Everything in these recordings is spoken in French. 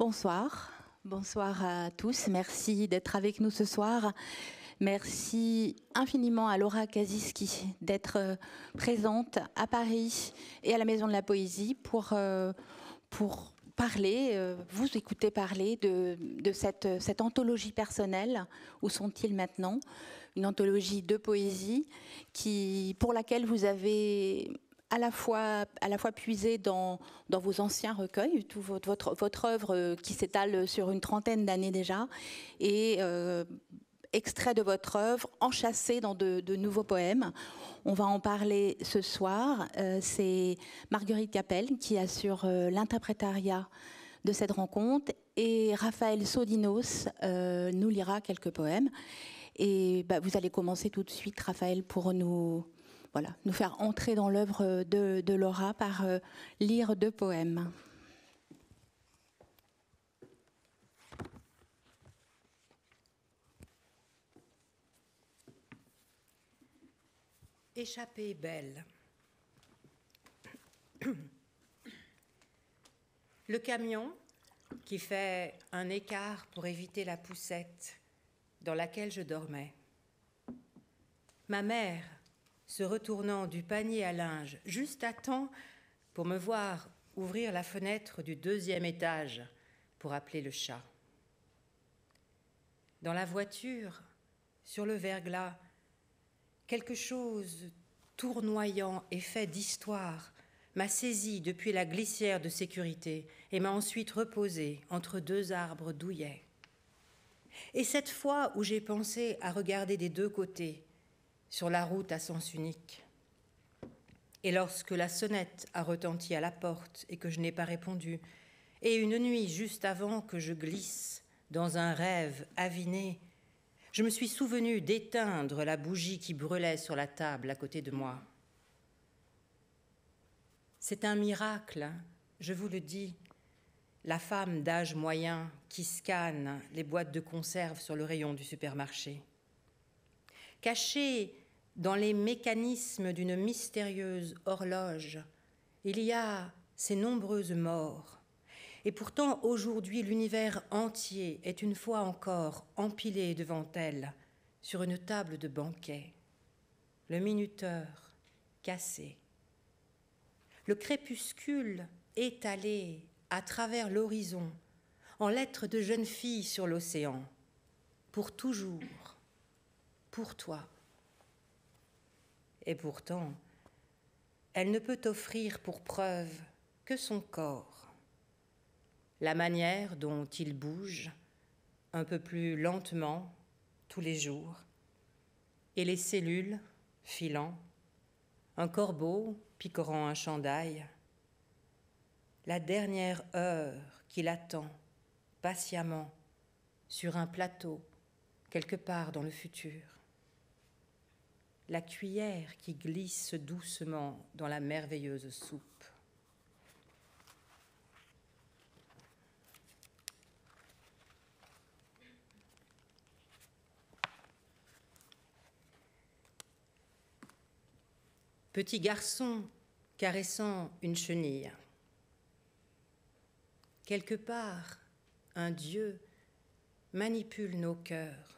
Bonsoir, bonsoir à tous. Merci d'être avec nous ce soir. Merci infiniment à Laura Kaziski d'être euh, présente à Paris et à la Maison de la Poésie pour, euh, pour parler, euh, vous écouter parler de, cette, cette, anthologie personnelle, où sont-ils maintenant Une anthologie de poésie qui, pour laquelle vous avez à la fois, à la fois puisé dans, dans vos anciens recueils, tout votre, votre, votre œuvre euh, qui s'étale sur une trentaine d'années déjà, et euh, extrait de votre œuvre, enchâssé dans de, nouveaux poèmes. On va en parler ce soir. Euh, c'est Marguerite Capelle qui assure l'interprétariat de cette rencontre, et Raphaël Sodinos nous lira quelques poèmes. Et bah, vous allez commencer tout de suite, Raphaël, pour nous voilà, nous faire entrer dans l'œuvre euh, de, Laura par euh, lire deux poèmes. Échappée belle. Le camion, qui fait un écart pour éviter la poussette dans laquelle je dormais. Ma mère, se retournant du panier à linge juste à temps pour me voir ouvrir la fenêtre du deuxième étage pour appeler le chat. Dans la voiture, sur le verglas, quelque chose tournoyant et fait d'histoire m'a saisi depuis la glissière de sécurité et m'a ensuite reposé entre deux arbres douillets. Et cette fois où j'ai pensé à regarder des deux côtés, sur la route à sens unique. Et lorsque la sonnette a retenti à la porte et que je n'ai pas répondu, et une nuit juste avant que je glisse dans un rêve aviné, je me suis souvenu d'éteindre la bougie qui brûlait sur la table à côté de moi. C'est un miracle, hein, je vous le dis, la femme d'âge moyen qui scanne les boîtes de conserve sur le rayon du supermarché. Cachée dans les mécanismes d'une mystérieuse horloge, il y a ces nombreuses morts. Et pourtant, aujourd'hui, l'univers entier est une fois encore empilé devant elle sur une table de banquet. Le minuteur cassé. Le crépuscule étalé à travers l'horizon en lettres de jeune fille sur l'océan. Pour toujours. Pour toi. Et pourtant, elle ne peut offrir pour preuve que son corps, la manière dont il bouge un peu plus lentement tous les jours, et les cellules filant, un corbeau picorant un chandail, la dernière heure qu'il attend patiemment sur un plateau quelque part dans le futur la cuillère qui glisse doucement dans la merveilleuse soupe. Petit garçon caressant une chenille. Quelque part, un Dieu manipule nos cœurs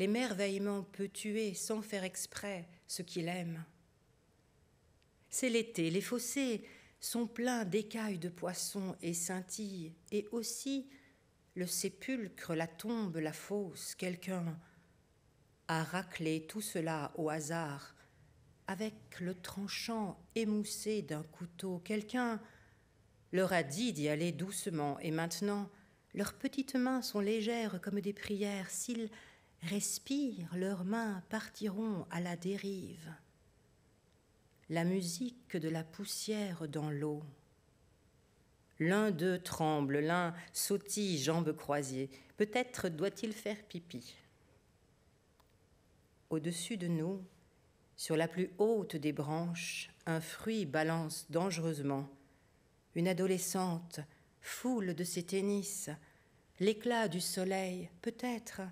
l'émerveillement peut tuer sans faire exprès ce qu'il aime. C'est l'été, les fossés sont pleins d'écailles de poissons et scintillent, et aussi le sépulcre, la tombe, la fosse, quelqu'un a raclé tout cela au hasard, avec le tranchant émoussé d'un couteau, quelqu'un leur a dit d'y aller doucement, et maintenant leurs petites mains sont légères comme des prières, s'ils respirent, leurs mains partiront à la dérive. La musique de la poussière dans l'eau. L'un d'eux tremble, l'un sautille, jambes croisées. Peut-être doit-il faire pipi. Au-dessus de nous, sur la plus haute des branches, un fruit balance dangereusement. Une adolescente, foule de ses tennis, l'éclat du soleil, peut-être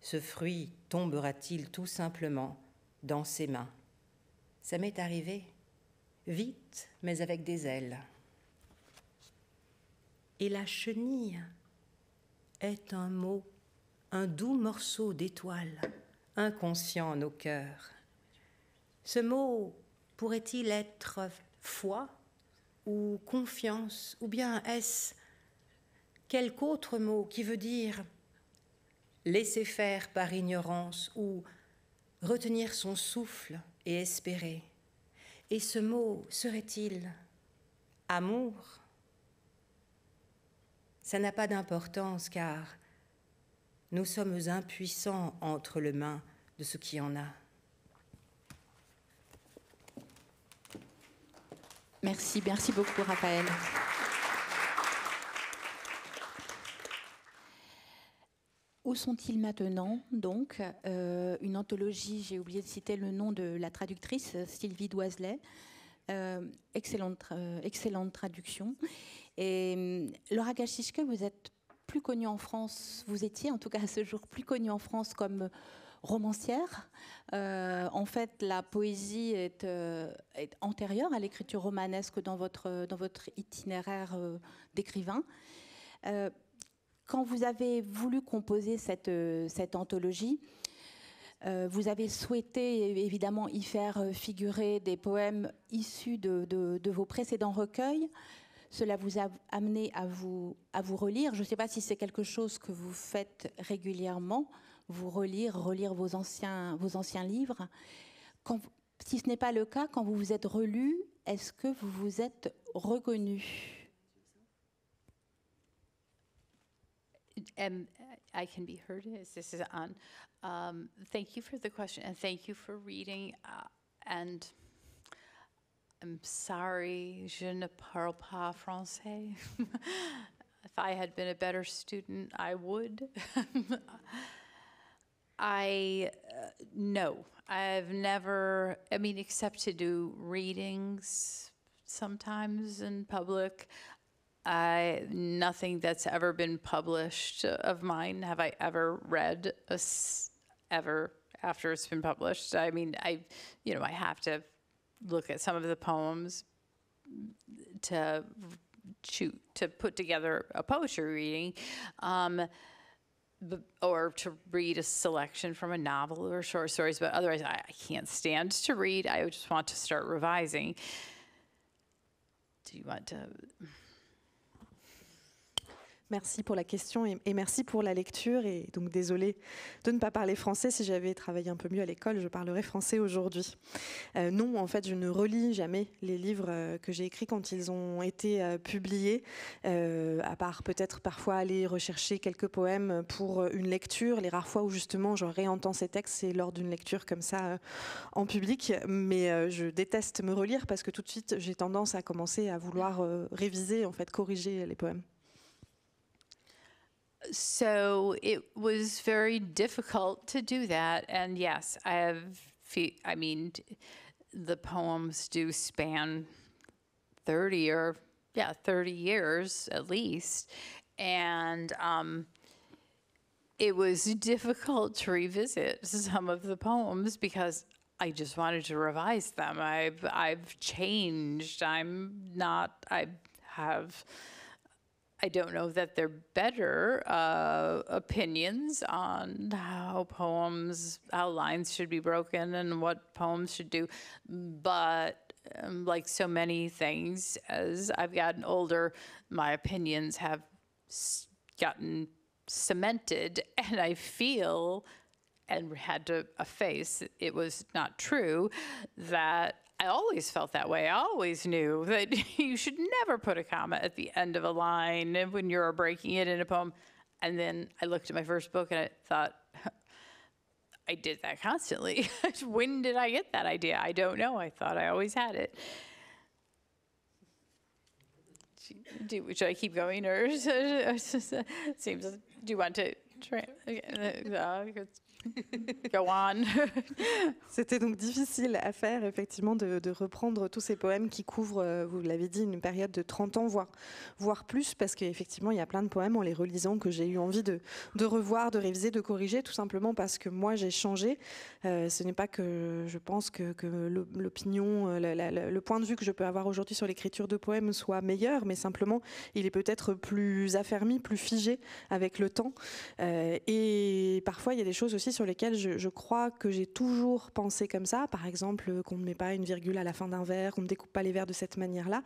ce fruit tombera-t-il tout simplement dans ses mains Ça m'est arrivé, vite, mais avec des ailes. Et la chenille est un mot, un doux morceau d'étoile, inconscient en nos cœurs. Ce mot pourrait-il être foi ou confiance ou bien est-ce quelque autre mot qui veut dire laisser faire par ignorance ou retenir son souffle et espérer. Et ce mot serait-il amour Ça n'a pas d'importance car nous sommes impuissants entre les mains de ce qui en a. Merci, merci beaucoup Raphaël. Où sont-ils maintenant Donc, euh, une anthologie, j'ai oublié de citer le nom de la traductrice, Sylvie Doiselet. Euh, excellente, euh, excellente traduction. Et Laura Gachichka, vous êtes plus connue en France, vous étiez en tout cas à ce jour plus connue en France comme romancière. en fait, la poésie est, antérieure à l'écriture romanesque dans votre, dans votre itinéraire d'écrivain quand vous avez voulu composer cette, euh, anthologie, euh, vous avez souhaité évidemment y faire euh, figurer des poèmes issus de, vos précédents recueils. Cela vous a amené à vous, à vous relire. Je ne sais pas si c'est quelque chose que vous faites régulièrement, vous relire, relire vos anciens, vos anciens livres. si ce n'est pas le cas, quand vous vous êtes relu, est-ce que vous vous êtes reconnu and uh, I can be heard as this is on. Um, thank you for the question and thank you for reading. Uh, and I'm sorry, je ne parle pas français. if I had been a better student, I would. I uh, no, I've never. I mean, except to do readings sometimes in public. I nothing that's ever been published of mine have I ever read ever after it's been published. I mean, I you know I have to look at some of the poems to shoot to put together a poetry reading. Um, or to read a selection from a novel or short stories, but otherwise I, I can't stand to read. I just want to start revising. Do you want to? Merci pour la question et, merci pour la lecture. Et donc désolé de ne pas parler français. Si j'avais travaillé un peu mieux à l'école, je parlerais français aujourd'hui. Euh, non, en fait, je ne relis jamais les livres euh, que j'ai écrits quand ils ont été euh, publiés, à part peut-être parfois aller rechercher quelques poèmes pour une lecture. Les rares fois où justement je réentends ces textes, c'est lors d'une lecture comme ça en public. Mais je déteste me relire parce que tout de suite, j'ai tendance à commencer à vouloir réviser, en fait, corriger les poèmes. so it was very difficult to do that. And yes, I have, fe- I mean, the poems do span 30 or, yeah, 30 years at least. And um, it was difficult to revisit some of the poems because I just wanted to revise them. I've, I've changed. I'm not, I have I don't know that they're better uh, opinions on how poems, how lines should be broken and what poems should do. But um, like so many things, as I've gotten older, my opinions have gotten cemented, and I feel and had to face it was not true that I always felt that way. I always knew that you should never put a comma at the end of a line when you're breaking it in a poem. And then I looked at my first book and I thought, I did that constantly. when did I get that idea? I don't know. I thought I always had it. Do, should I keep going or seems do you want to try uh, Go on. C'était donc difficile à faire, effectivement, de, reprendre tous ces poèmes qui couvrent, euh, vous l'avez dit, une période de 30 ans, voire, plus, parce qu'effectivement, il y a plein de poèmes en les relisant que j'ai eu envie de, revoir, de réviser, de corriger, tout simplement parce que moi, j'ai changé. Euh, ce n'est pas que je pense que, l'opinion, euh, le point de vue que je peux avoir aujourd'hui sur l'écriture de poèmes soit meilleur, mais simplement, il est peut-être plus affermi, plus figé avec le temps. et parfois, il y a des choses aussi sur lesquelles je, crois que j'ai toujours pensé comme ça. Par exemple, euh, qu'on ne met pas une virgule à la fin d'un verre, qu'on ne découpe pas les vers de cette manière-là.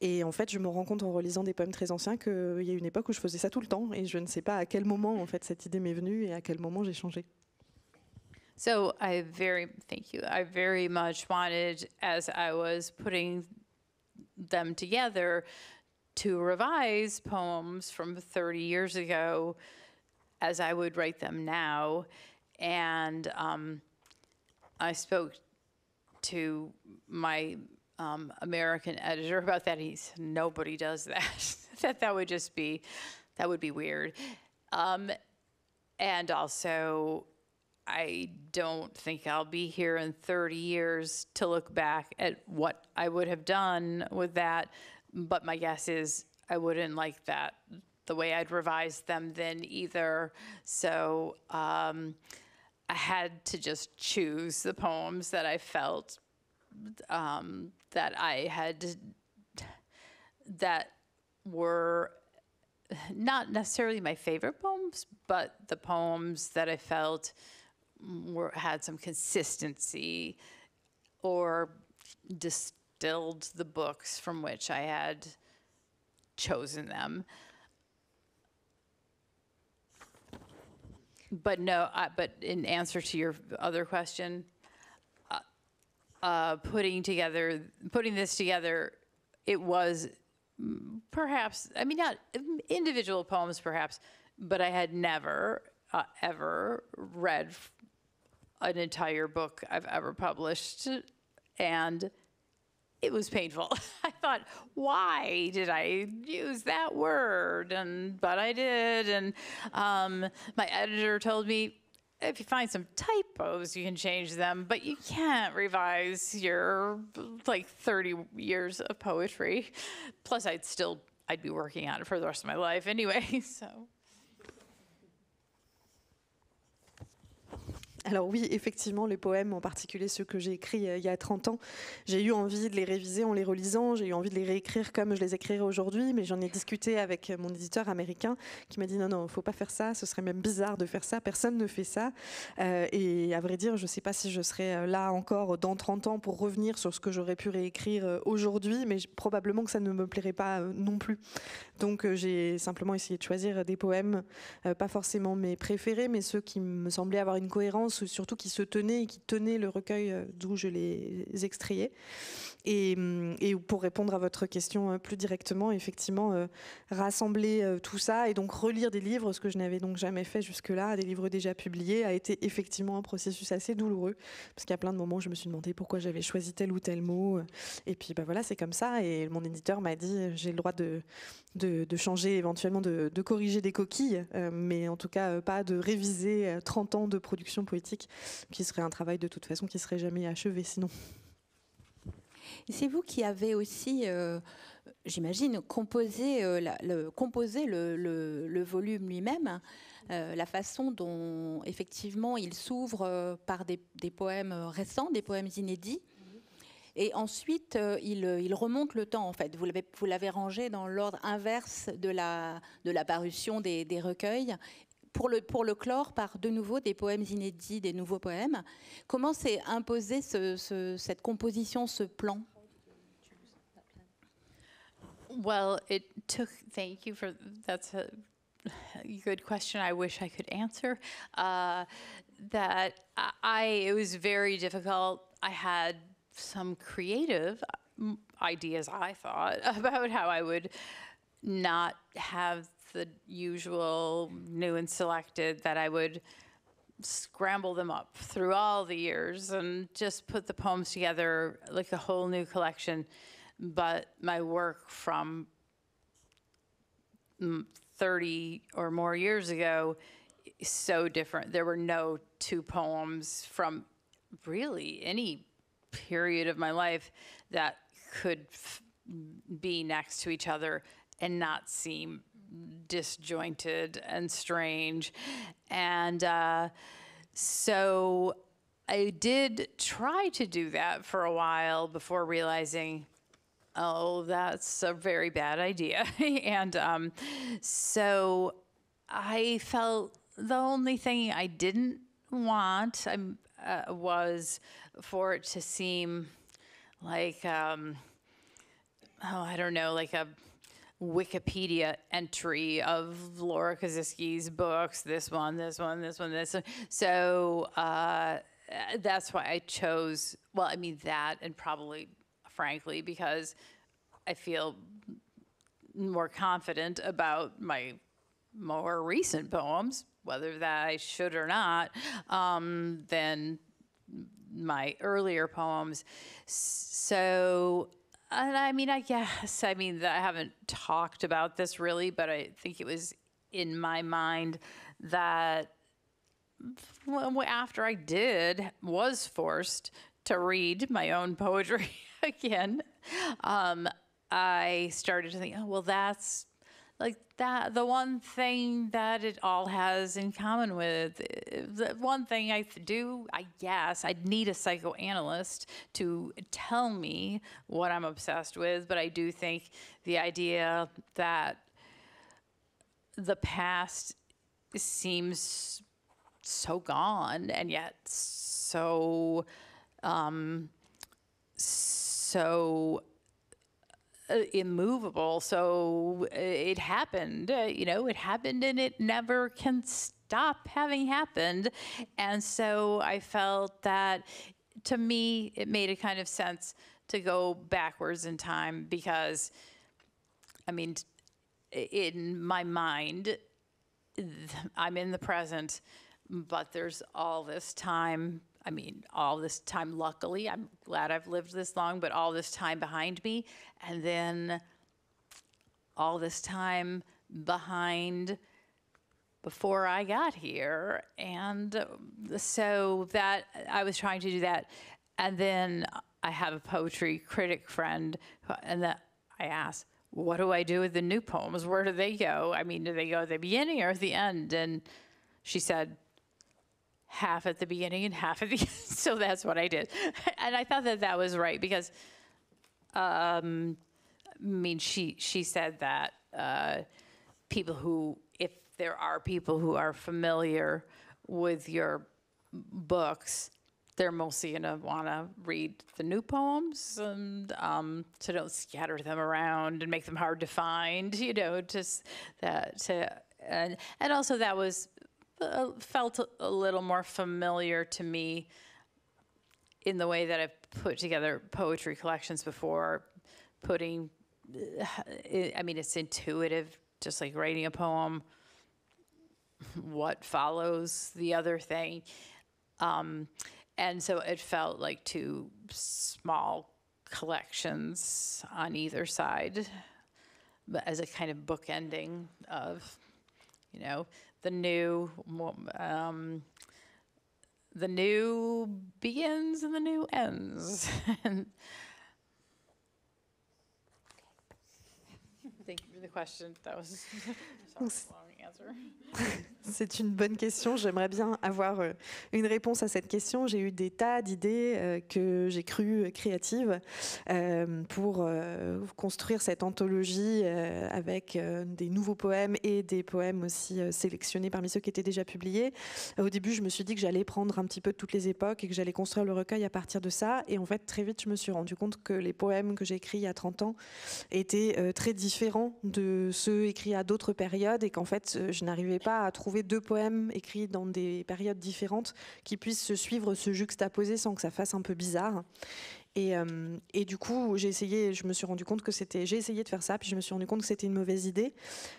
Et en fait, je me rends compte en relisant des poèmes très anciens qu'il euh, y a une époque où je faisais ça tout le temps. Et je ne sais pas à quel moment, en fait, cette idée m'est venue et à quel moment j'ai changé. So I very, thank you. I very much wanted, as I was putting them together, to revise poems from 30 years ago as I would write them now. and um, I spoke to my um, American editor about that. He said nobody does that. that that would just be that would be weird. Um, and also, I don't think I'll be here in 30 years to look back at what I would have done with that. But my guess is I wouldn't like that the way I'd revise them then either. So. Um, I had to just choose the poems that I felt um, that I had that were not necessarily my favorite poems, but the poems that I felt were had some consistency or distilled the books from which I had chosen them. But no, I, but in answer to your other question, uh, uh, putting together, putting this together, it was perhaps, I mean, not individual poems perhaps, but I had never, uh, ever read an entire book I've ever published. And it was painful. I thought, why did I use that word? And but I did. And um, my editor told me, if you find some typos, you can change them, but you can't revise your like 30 years of poetry. Plus, I'd still I'd be working on it for the rest of my life anyway. So. Alors oui, effectivement, les poèmes, en particulier ceux que j'ai écrits euh, il y a 30 ans, j'ai eu envie de les réviser en les relisant, j'ai eu envie de les réécrire comme je les écrirais aujourd'hui, mais j'en ai discuté avec euh, mon éditeur américain qui m'a dit non, non, faut pas faire ça, ce serait même bizarre de faire ça, personne ne fait ça. Euh, et à vrai dire, je ne sais pas si je serais là encore dans 30 ans pour revenir sur ce que j'aurais pu réécrire aujourd'hui, mais probablement que ça ne me plairait pas non plus. Donc j'ai simplement essayé de choisir des poèmes, pas forcément mes préférés, mais ceux qui me semblaient avoir une cohérence surtout qui se tenaient et qui tenaient le recueil euh, d'où je les extrayais. Mm, et, pour répondre à votre question euh, plus directement, effectivement, euh, rassembler euh, tout ça et donc relire des livres, ce que je n'avais donc jamais fait jusque-là, des livres déjà publiés, a été effectivement un processus assez douloureux, parce qu'à plein de moments, je me suis demandé pourquoi j'avais choisi tel ou tel mot. Et puis, bah voilà, c'est comme ça. Et mon éditeur m'a dit, j'ai le droit de, changer, éventuellement de, corriger des coquilles, mais en tout cas, pas de réviser 30 ans de production poétique, qui serait un travail de toute façon qui serait jamais achevé sinon c'est vous qui avez aussi, euh, j'imagine, composé, euh, le, le, volume lui-même, hein, euh, la façon dont effectivement il s'ouvre par des, poèmes récents, des poèmes inédits. Et ensuite, il, remonte le temps, en fait. Vous l'avez rangé dans l'ordre inverse de la, de parution des, des recueils pour le, pour le clore par de nouveau des poèmes inédits, des nouveaux poèmes. Comment s'est imposée ce, ce, cette composition, ce plan Well, it took, thank you for, that's a good question I wish I could answer. Uh, that I, it was very difficult. I had some creative mm, ideas, I thought, about how I would not have the usual new and selected that I would scramble them up through all the years and just put the poems together like a whole new collection. But my work from 30 or more years ago is so different. There were no two poems from really any period of my life that could be next to each other and not seem disjointed and strange. And uh, so I did try to do that for a while before realizing, oh, that's a very bad idea. and um, so I felt the only thing I didn't want um, uh, was for it to seem like, um, oh, I don't know, like a Wikipedia entry of Laura Kaziski's books. This one, this one, this one, this one. So uh, that's why I chose. Well, I mean that, and probably, frankly, because I feel more confident about my more recent poems, whether that I should or not, um, than my earlier poems. So and I mean, I guess, I mean, I haven't talked about this really, but I think it was in my mind that after I did, was forced to read my own poetry again, um, I started to think, oh, well, that's like that the one thing that it all has in common with the one thing i do i guess i'd need a psychoanalyst to tell me what i'm obsessed with but i do think the idea that the past seems so gone and yet so um, so uh, immovable. So uh, it happened, uh, you know, it happened and it never can stop having happened. And so I felt that to me, it made a kind of sense to go backwards in time because, I mean, in my mind, I'm in the present, but there's all this time I mean, all this time, luckily, I'm glad I've lived this long, but all this time behind me, and then all this time behind before I got here. And uh, so that I was trying to do that. And then I have a poetry critic friend, and that I asked, what do I do with the new poems? Where do they go? I mean, do they go at the beginning or at the end? And she said, half at the beginning and half at the end. so that's what I did. And I thought that that was right because, um, I mean, she, she said that uh, people who, if there are people who are familiar with your books, they're mostly going to want to read the new poems and um, to don't scatter them around and make them hard to find, you know, just that to, and, and also that was uh, felt a little more familiar to me in the way that I've put together poetry collections before, putting, uh, I mean, it's intuitive, just like writing a poem, what follows the other thing. Um, and so it felt like two small collections on either side, but as a kind of bookending of, you know, the new um, the new begins and the new ends. and Thank you for the question. That was C'est une bonne question. J'aimerais bien avoir euh, une réponse à cette question. J'ai eu des tas d'idées euh, que j'ai cru euh, créatives pour construire cette anthologie avec des nouveaux poèmes et des poèmes aussi sélectionnés parmi ceux qui étaient déjà publiés. Au début, je me suis dit que j'allais prendre un petit peu toutes les époques et que j'allais construire le recueil à partir de ça. Et en fait, très vite, je me suis rendu compte que les poèmes que j'ai écrits il y a 30 ans étaient très différents de ceux écrits à d'autres périodes et qu'en fait, je n'arrivais pas à trouver deux poèmes écrits dans des périodes différentes qui puissent se suivre, se juxtaposer sans que ça fasse un peu bizarre. Euh, et, du coup, j'ai essayé, je me suis rendu compte que c'était, j'ai essayé de faire ça, puis je me suis rendu compte que c'était une mauvaise idée.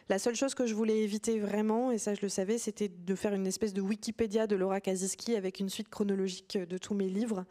La seule chose que je voulais éviter vraiment, et ça je le savais, c'était de faire une espèce de Wikipédia de Laura Kaziski avec une suite chronologique de tous mes livres.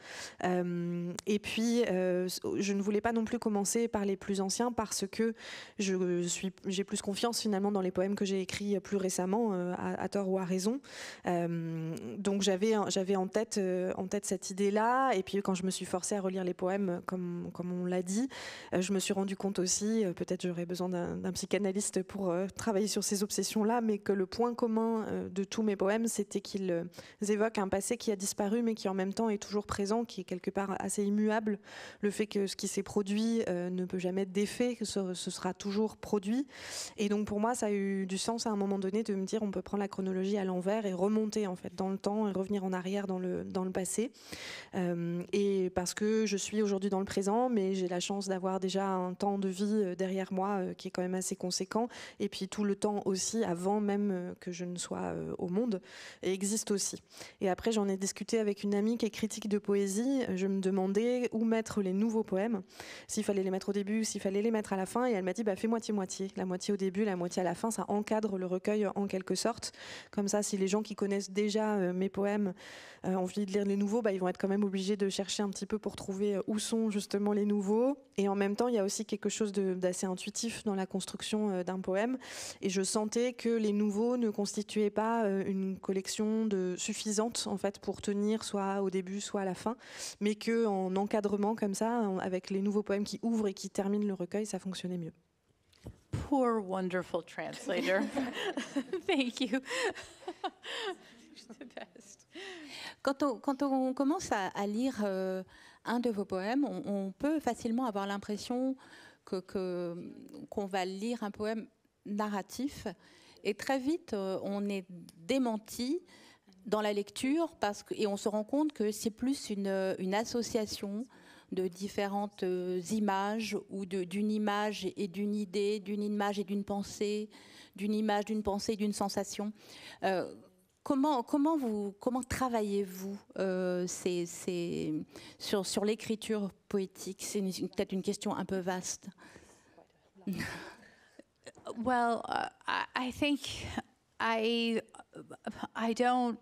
Euh, et puis, euh, je ne voulais pas non plus commencer par les plus anciens parce que je suis, j'ai plus confiance finalement dans les poèmes que j'ai écrits plus récemment, à, tort ou à raison. donc j'avais, j'avais en tête, en tête cette idée-là, et puis quand je me suis forcée à relire les les poèmes, euh, comme, comme on l'a dit. Euh, je me suis rendu compte aussi, euh, peut-être j'aurais besoin d'un psychanalyste pour travailler sur ces obsessions-là, mais que le point commun de tous mes poèmes, c'était qu'ils évoquent un passé qui a disparu, mais qui en même temps est toujours présent, qui est quelque part assez immuable. Le fait que ce qui s'est produit ne peut jamais être défait, que ce, sera toujours produit. Et donc pour moi, ça a eu du sens à un moment donné de me dire on peut prendre la chronologie à l'envers et remonter en fait dans le temps et revenir en arrière dans le, dans le passé. et parce que je suis aujourd'hui dans le présent, mais j'ai la chance d'avoir déjà un temps de vie euh, derrière moi euh, qui est quand même assez conséquent. Et puis tout le temps aussi, avant même euh, que je ne sois au monde, existe aussi. Et après, j'en ai discuté avec une amie qui est critique de poésie. Je me demandais où mettre les nouveaux poèmes, s'il fallait les mettre au début, s'il fallait les mettre à la fin. Et elle m'a dit, bah, fais moitié-moitié. La moitié au début, la moitié à la fin, ça encadre le recueil en quelque sorte. Comme ça, si les gens qui connaissent déjà mes poèmes ont envie de lire les nouveaux, bah, ils vont être quand même obligés de chercher un petit peu pour trouver euh, où sont justement les nouveaux. Et en même temps, il y a aussi quelque chose d'assez intuitif dans la construction euh, d'un poème. Et je sentais que les nouveaux ne constituaient pas euh, une collection de, suffisante en fait pour tenir soit au début, soit à la fin, mais que en encadrement comme ça, avec les nouveaux poèmes qui ouvrent et qui terminent le recueil, ça fonctionnait mieux. Poor wonderful translator. Thank you. Quand on, quand on, commence à, lire un de vos poèmes, on, peut facilement avoir l'impression qu'on que, va lire un poème narratif. Et très vite, euh, on est démenti dans la lecture parce que, et on se rend compte que c'est plus une, euh, une, association de différentes euh, images ou d'une image et d'une idée, d'une image et d'une pensée, d'une image, d'une pensée, d'une sensation. Comment, comment, vous, comment travaillez-vous euh, sur, sur l'écriture poétique C'est peut-être une question un peu vaste. well, uh, I think I, I don't,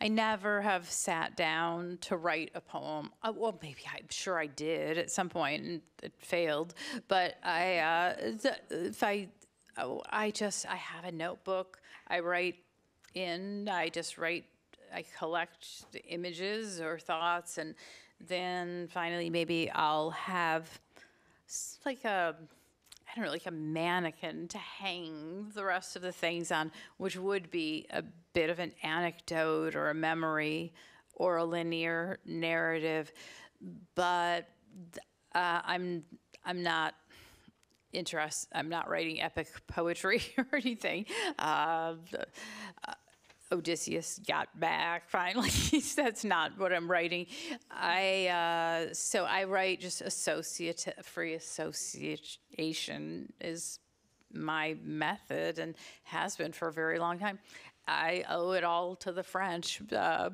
I never have sat down to write a poem. Uh, well, maybe I'm sure I did at some point and it failed, but I, uh, if I, oh, I just, I have a notebook. I write in. I just write, I collect the images or thoughts, and then finally maybe I'll have like a I don't know, like a mannequin to hang the rest of the things on, which would be a bit of an anecdote or a memory or a linear narrative. But uh, I'm I'm not interest. I'm not writing epic poetry or anything. Uh, uh, Odysseus got back finally. That's not what I'm writing. I uh, so I write just associate free association is my method and has been for a very long time. I owe it all to the French. Uh,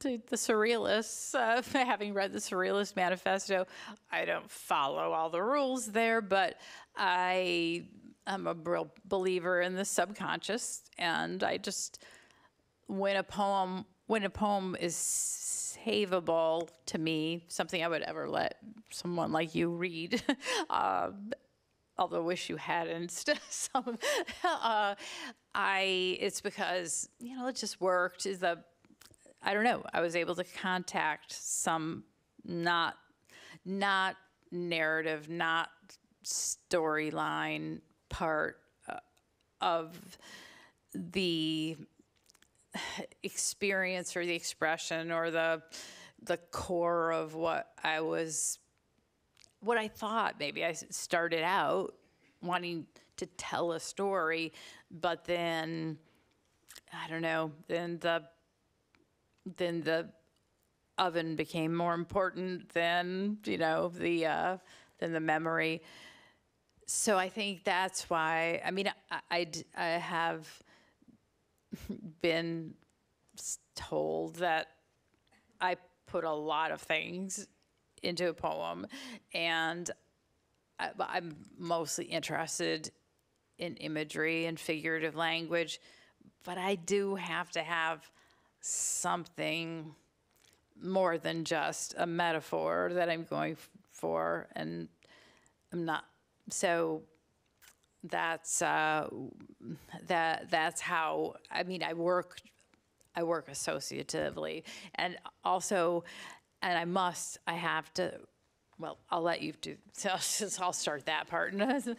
to the Surrealists, uh, having read the Surrealist Manifesto, I don't follow all the rules there, but I am a real believer in the subconscious, and I just when a poem when a poem is savable to me, something I would ever let someone like you read. uh, although wish you hadn't. Some, uh, I it's because you know it just worked. The I don't know. I was able to contact some not not narrative, not storyline part uh, of the experience or the expression or the the core of what I was what I thought maybe I started out wanting to tell a story but then I don't know then the then the oven became more important than you know the uh, than the memory. So I think that's why. I mean, I, I, I have been told that I put a lot of things into a poem, and I, I'm mostly interested in imagery and figurative language, but I do have to have something more than just a metaphor that I'm going for, and I'm not. So that's uh, that. That's how. I mean, I work. I work associatively, and also, and I must. I have to. Well, I'll let you do. So I'll start that part. that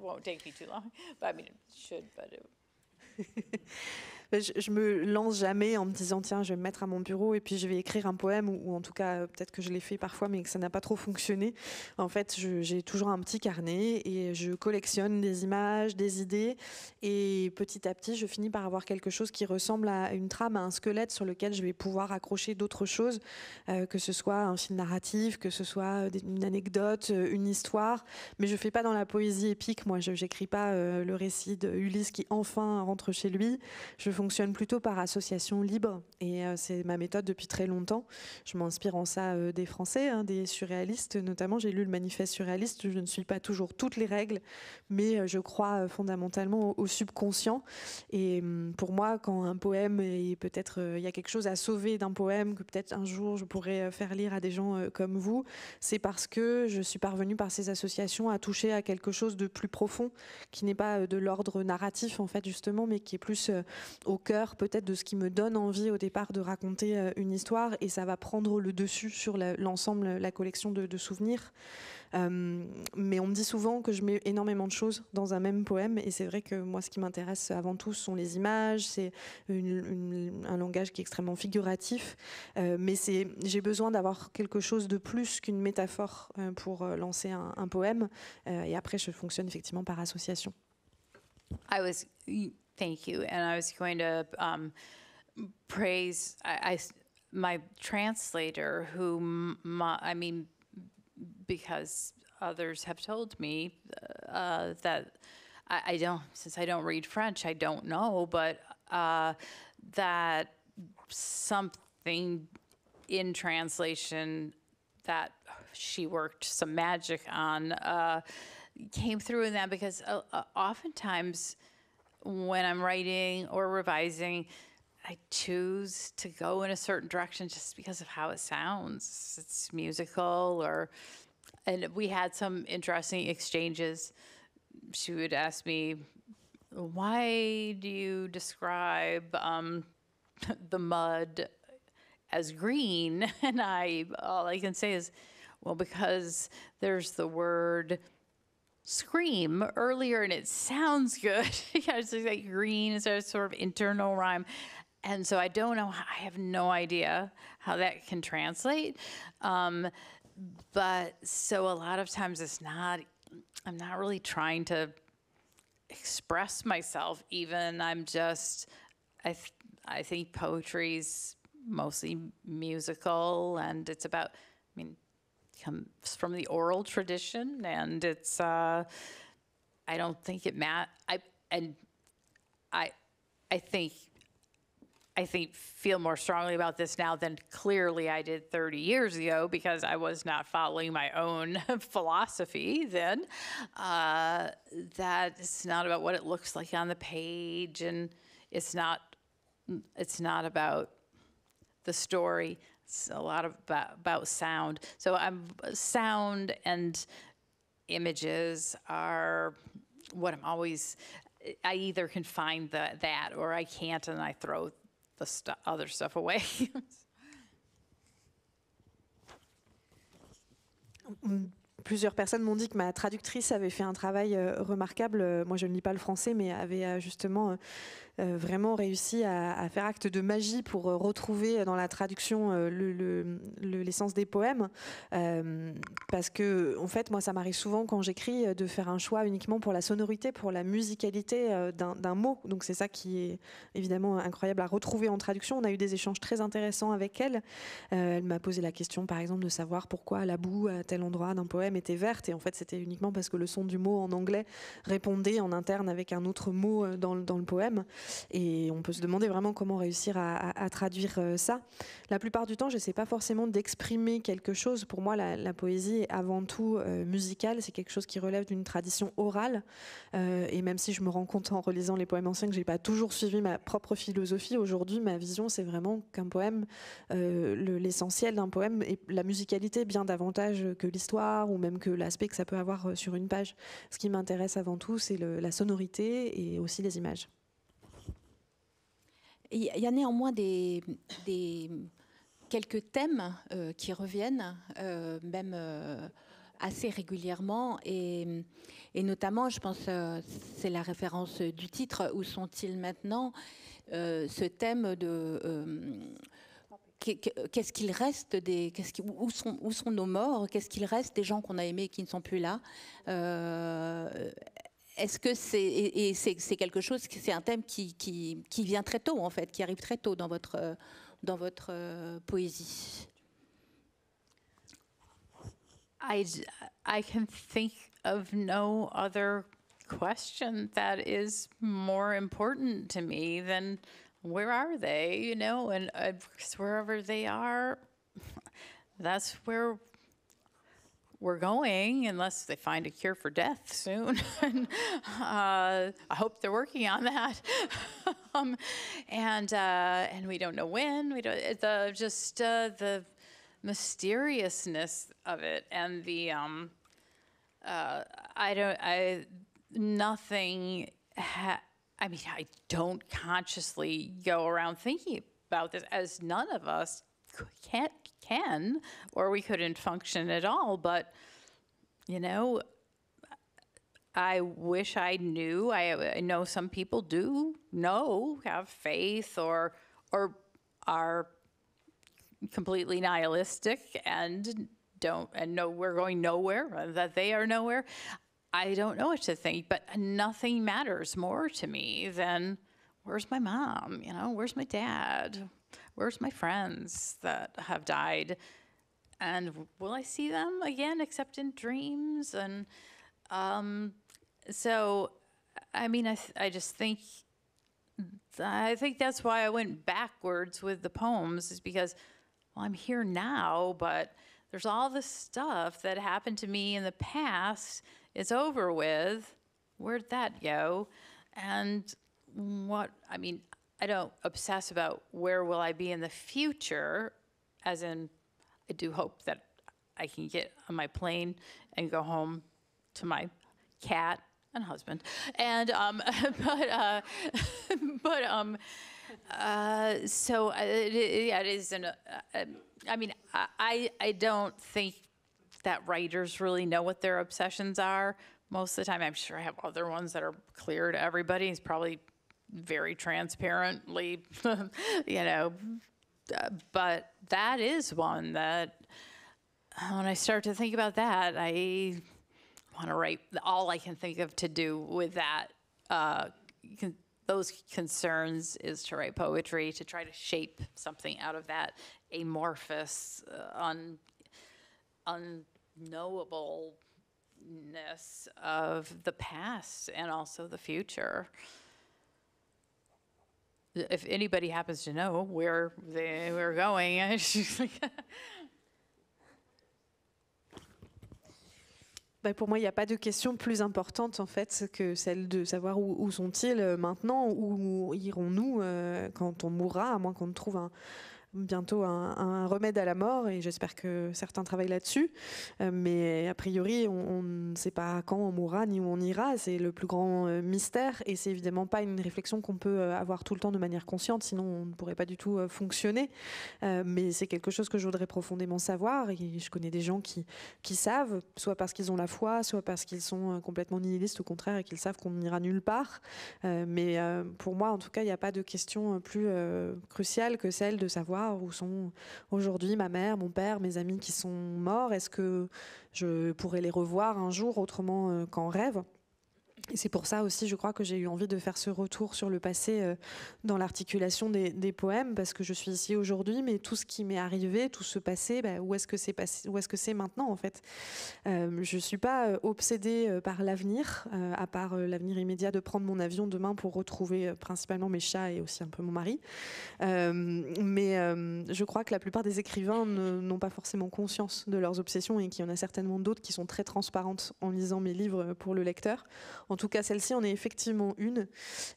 won't take me too long. But I mean, it should. But it. Ben, je, je, me lance jamais en me disant tiens, je vais me mettre à mon bureau et puis je vais écrire un poème ou, en tout cas euh, peut-être que je l'ai fait parfois mais que ça n'a pas trop fonctionné. En fait, j'ai toujours un petit carnet et je collectionne des images, des idées et petit à petit, je finis par avoir quelque chose qui ressemble à une trame, à un squelette sur lequel je vais pouvoir accrocher d'autres choses, euh, que ce soit un film narratif, que ce soit euh, une anecdote, une histoire. Mais je fais pas dans la poésie épique. Moi, je j'écris pas le récit d'Ulysse qui enfin rentre chez lui. Je fonctionne plutôt par association libre et euh, c'est ma méthode depuis très longtemps. Je m'inspire en ça euh, des Français, hein, des surréalistes notamment. J'ai lu le manifeste surréaliste. Je ne suis pas toujours toutes les règles, mais euh, je crois fondamentalement au, au, subconscient. Et hum, pour moi, quand un poème et peut-être il y a quelque chose à sauver d'un poème que peut-être un jour je pourrais faire lire à des gens comme vous, c'est parce que je suis parvenue par ces associations à toucher à quelque chose de plus profond qui n'est pas de l'ordre narratif en fait justement, mais qui est plus au cœur peut-être de ce qui me donne envie au départ de raconter euh, une histoire et ça va prendre le dessus sur l'ensemble, la, collection de, souvenirs. Euh, mais on me dit souvent que je mets énormément de choses dans un même poème et c'est vrai que moi ce qui m'intéresse avant tout sont les images, c'est un langage qui est extrêmement figuratif, euh, mais j'ai besoin d'avoir quelque chose de plus qu'une métaphore pour lancer un, poème et après je fonctionne effectivement par association. Thank you. And I was going to um, praise I, I, my translator, who, I mean, because others have told me uh, that I, I, don't, since I don't read French, I don't know, but uh, that something in translation that she worked some magic on uh, came through in that because uh, uh, oftentimes when I'm writing or revising, I choose to go in a certain direction just because of how it sounds. It's musical or and we had some interesting exchanges. She would ask me, "Why do you describe um, the mud as green?" And I all I can say is, "Well, because there's the word scream earlier and it sounds good. yeah, it's like green is a sort of internal rhyme. And so I don't know, I have no idea how that can translate. Um, but so a lot of times it's not, I'm not really trying to express myself even. I'm just, I, th I think poetry's mostly musical and it's about, I mean, comes from the oral tradition, and it's. Uh, I don't think it mat. I and I, I think. I think feel more strongly about this now than clearly I did 30 years ago because I was not following my own philosophy then. Uh, that it's not about what it looks like on the page, and it's not. It's not about the story. It's a lot of, about, about sound. So I'm sound and images are what I'm always. I either can find the, that or I can't, and I throw the stu- other stuff away. Plusieurs personnes m'ont dit que ma traductrice avait fait un travail euh, remarquable. Euh, moi, je ne lis pas le français, mais avait euh, justement Euh, vraiment réussi à, faire acte de magie pour euh, retrouver euh, dans la traduction l'essence des poèmes. parce que, en fait, moi, ça m'arrive souvent quand j'écris de faire un choix uniquement pour la sonorité, pour la musicalité d'un mot. Donc, c'est ça qui est évidemment incroyable à retrouver en traduction. On a eu des échanges très intéressants avec elle. elle m'a posé la question, par exemple, de savoir pourquoi la boue à tel endroit d'un poème était verte. Et en fait, c'était uniquement parce que le son du mot en anglais répondait en interne avec un autre mot dans le poème. Et on peut se demander vraiment comment réussir à, traduire euh, ça. La plupart du temps, je sais pas forcément d'exprimer quelque chose. Pour moi, la, poésie est avant tout euh, musicale. C'est quelque chose qui relève d'une tradition orale. Euh, et même si je me rends compte en relisant les poèmes anciens que n'ai pas toujours suivi ma propre philosophie, aujourd'hui, ma vision, c'est vraiment qu'un poème, l'essentiel d'un poème et la musicalité bien davantage que l'histoire ou même que l'aspect que ça peut avoir sur une page. Ce qui m'intéresse avant tout, c'est la sonorité et aussi les images. Il y, a néanmoins des, quelques thèmes euh, qui reviennent, euh, même euh, assez régulièrement, et, notamment, je pense, c'est la référence du titre, Où sont-ils maintenant Ce thème de qu'est-ce qu'il reste des, où, sont, nos morts Qu'est-ce qu'il reste des gens qu'on a aimés et qui ne sont plus là est-ce que c'est et, et c'est quelque chose c'est un thème qui, qui, qui, vient très tôt en fait, qui arrive très tôt dans votre euh, dans votre euh, poésie. I I can think of no other question that is more important to me than where are they, you know, and uh, wherever they are, that's where we're going unless they find a cure for death soon. and, uh, I hope they're working on that. um, and uh, and we don't know when. We don't the just uh, the mysteriousness of it and the um, uh, I don't I nothing. Ha- I mean, I don't consciously go around thinking about this, as none of us can't can, or we couldn't function at all. But, you know, I wish I knew. I, I know some people do know, have faith, or, or are completely nihilistic and don't and know we're going nowhere that they are nowhere i don't know what to think but nothing matters more to me than where's my mom you know where's my dad where's my friends that have died? And will I see them again except in dreams? And um, so, I mean, I, I just think I think that's why I went backwards with the poems is because well, I'm here now, but there's all this stuff that happened to me in the past. It's over with. Where'd that go? And what I mean, I don't obsess about where will I be in the future, as in, I do hope that I can get on my plane and go home to my cat and husband. And um, but uh, but um, uh, so uh, it, it, yeah, it is an. Uh, um, I mean, I I don't think that writers really know what their obsessions are most of the time. I'm sure I have other ones that are clear to everybody. It's probably very transparently, you know. Uh, but that is one that when I start to think about that, I want to write all I can think of to do with that. Uh, those concerns is to write poetry to try to shape something out of that amorphous, uh, un- unknowableness of the past and also the future. if anybody happens to know where they, going, bah, pour moi, il n'y a pas de question plus importante en fait que celle de savoir où, sont-ils euh, maintenant, où, irons-nous euh, quand on mourra, à moins qu'on ne trouve un, bientôt un, remède à la mort et j'espère que certains travaillent là-dessus. Euh, mais a priori, on ne sait pas quand on mourra ni où on ira. C'est le plus grand euh, mystère et c'est évidemment pas une réflexion qu'on peut euh, avoir tout le temps de manière consciente, sinon on ne pourrait pas du tout fonctionner. mais c'est quelque chose que je voudrais profondément savoir et je connais des gens qui, qui savent, soit parce qu'ils ont la foi, soit parce qu'ils sont complètement nihilistes au contraire et qu'ils savent qu'on n'ira nulle part. mais pour moi, en tout cas, il n'y a pas de question plus cruciale que celle de savoir où sont aujourd'hui ma mère, mon père, mes amis qui sont morts. Est-ce que je pourrais les revoir un jour autrement euh, qu'en rêve c'est pour ça aussi, je crois, que j'ai eu envie de faire ce retour sur le passé euh, dans l'articulation des, poèmes, parce que je suis ici aujourd'hui, mais tout ce qui m'est arrivé, tout ce passé, bah, où est-ce que c'est maintenant, en fait euh, Je ne suis pas euh, obsédée par l'avenir, à part l'avenir immédiat de prendre mon avion demain pour retrouver principalement mes chats et aussi un peu mon mari. mais je crois que la plupart des écrivains n'ont pas forcément conscience de leurs obsessions et qu'il y en a certainement d'autres qui sont très transparentes en lisant mes livres pour le lecteur. En tout cas, celle-ci en est effectivement une.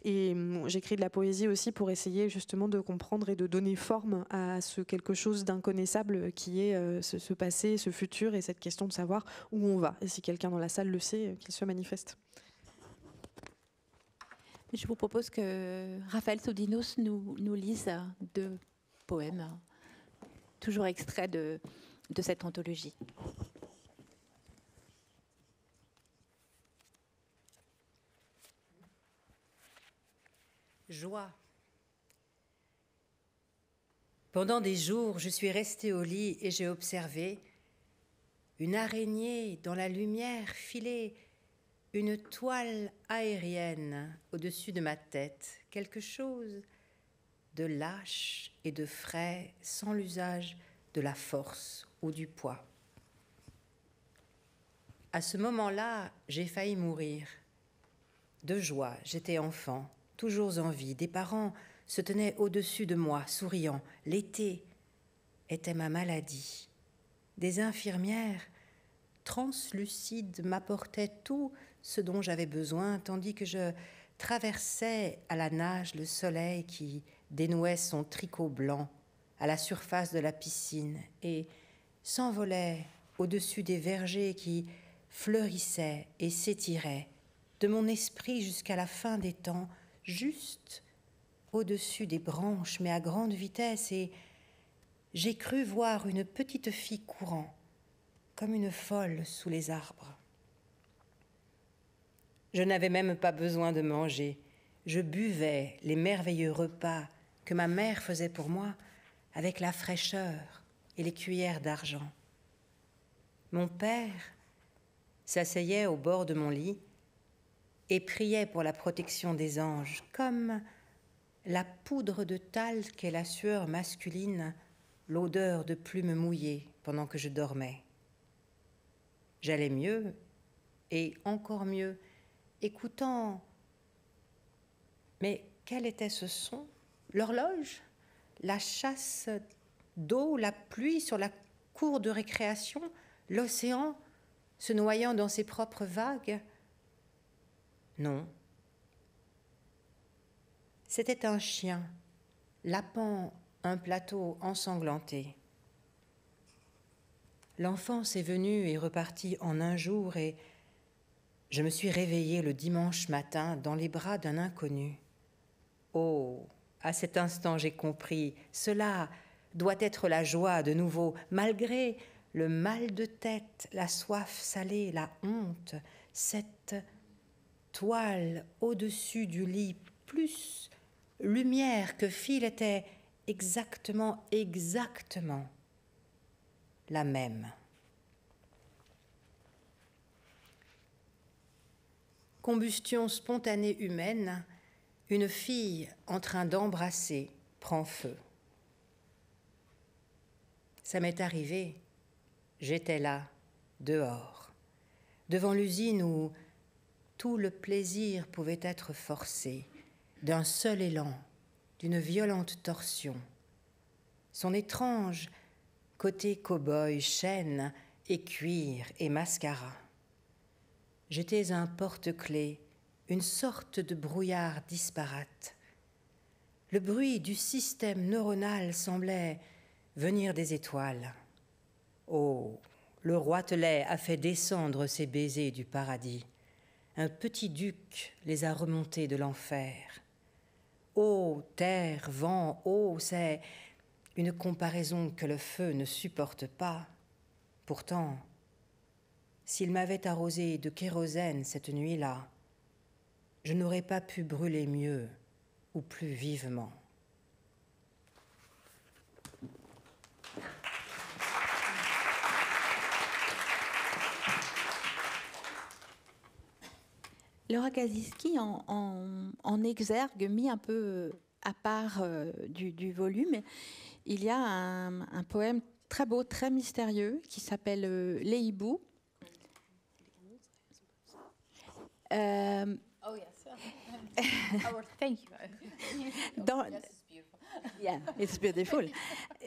Et hum, j'écris de la poésie aussi pour essayer justement de comprendre et de donner forme à ce quelque chose d'inconnaissable qui est euh, ce, passé, ce futur et cette question de savoir où on va. Et si quelqu'un dans la salle le sait, qu'il se manifeste. Je vous propose que Raphaël Soudinos nous, lise deux poèmes, toujours extraits de cette anthologie. joie. Pendant des jours, je suis restée au lit et j'ai observé une araignée dans la lumière filer une toile aérienne au-dessus de ma tête, quelque chose de lâche et de frais sans l'usage de la force ou du poids. À ce moment-là, j'ai failli mourir. De joie, j'étais enfant toujours en vie, des parents se tenaient au-dessus de moi, souriant. L'été était ma maladie. Des infirmières translucides m'apportaient tout ce dont j'avais besoin, tandis que je traversais à la nage le soleil qui dénouait son tricot blanc à la surface de la piscine et s'envolait au-dessus des vergers qui fleurissaient et s'étiraient de mon esprit jusqu'à la fin des temps juste au-dessus des branches, mais à grande vitesse, et j'ai cru voir une petite fille courant, comme une folle sous les arbres. Je n'avais même pas besoin de manger. Je buvais les merveilleux repas que ma mère faisait pour moi avec la fraîcheur et les cuillères d'argent. Mon père s'asseyait au bord de mon lit et priait pour la protection des anges, comme la poudre de talc et la sueur masculine, l'odeur de plumes mouillées pendant que je dormais. J'allais mieux, et encore mieux, écoutant. Mais quel était ce son L'horloge La chasse d'eau, la pluie sur la cour de récréation, l'océan se noyant dans ses propres vagues non. C'était un chien, lapant un plateau ensanglanté. L'enfance est venue et repartie en un jour et je me suis réveillée le dimanche matin dans les bras d'un inconnu. Oh, à cet instant j'ai compris, cela doit être la joie de nouveau, malgré le mal de tête, la soif salée, la honte, cette toile au-dessus du lit, plus lumière que fil était exactement, exactement la même. Combustion spontanée humaine, une fille en train d'embrasser prend feu. Ça m'est arrivé, j'étais là, dehors, devant l'usine où tout le plaisir pouvait être forcé, d'un seul élan, d'une violente torsion. Son étrange côté cow-boy, chaîne et cuir et mascara. J'étais un porte-clés, une sorte de brouillard disparate. Le bruit du système neuronal semblait venir des étoiles. Oh, le roitelet a fait descendre ses baisers du paradis un petit duc les a remontés de l'enfer. Oh, terre, vent, oh, c'est une comparaison que le feu ne supporte pas. Pourtant, s'il m'avait arrosé de kérosène cette nuit-là, je n'aurais pas pu brûler mieux ou plus vivement. Laura Kaziski en, exergue, mis un peu euh, à part euh, du, volume, il y a un, poème très beau, très mystérieux, qui s'appelle euh, Les hiboux. oh, yes. Oh, thank you. it's beautiful.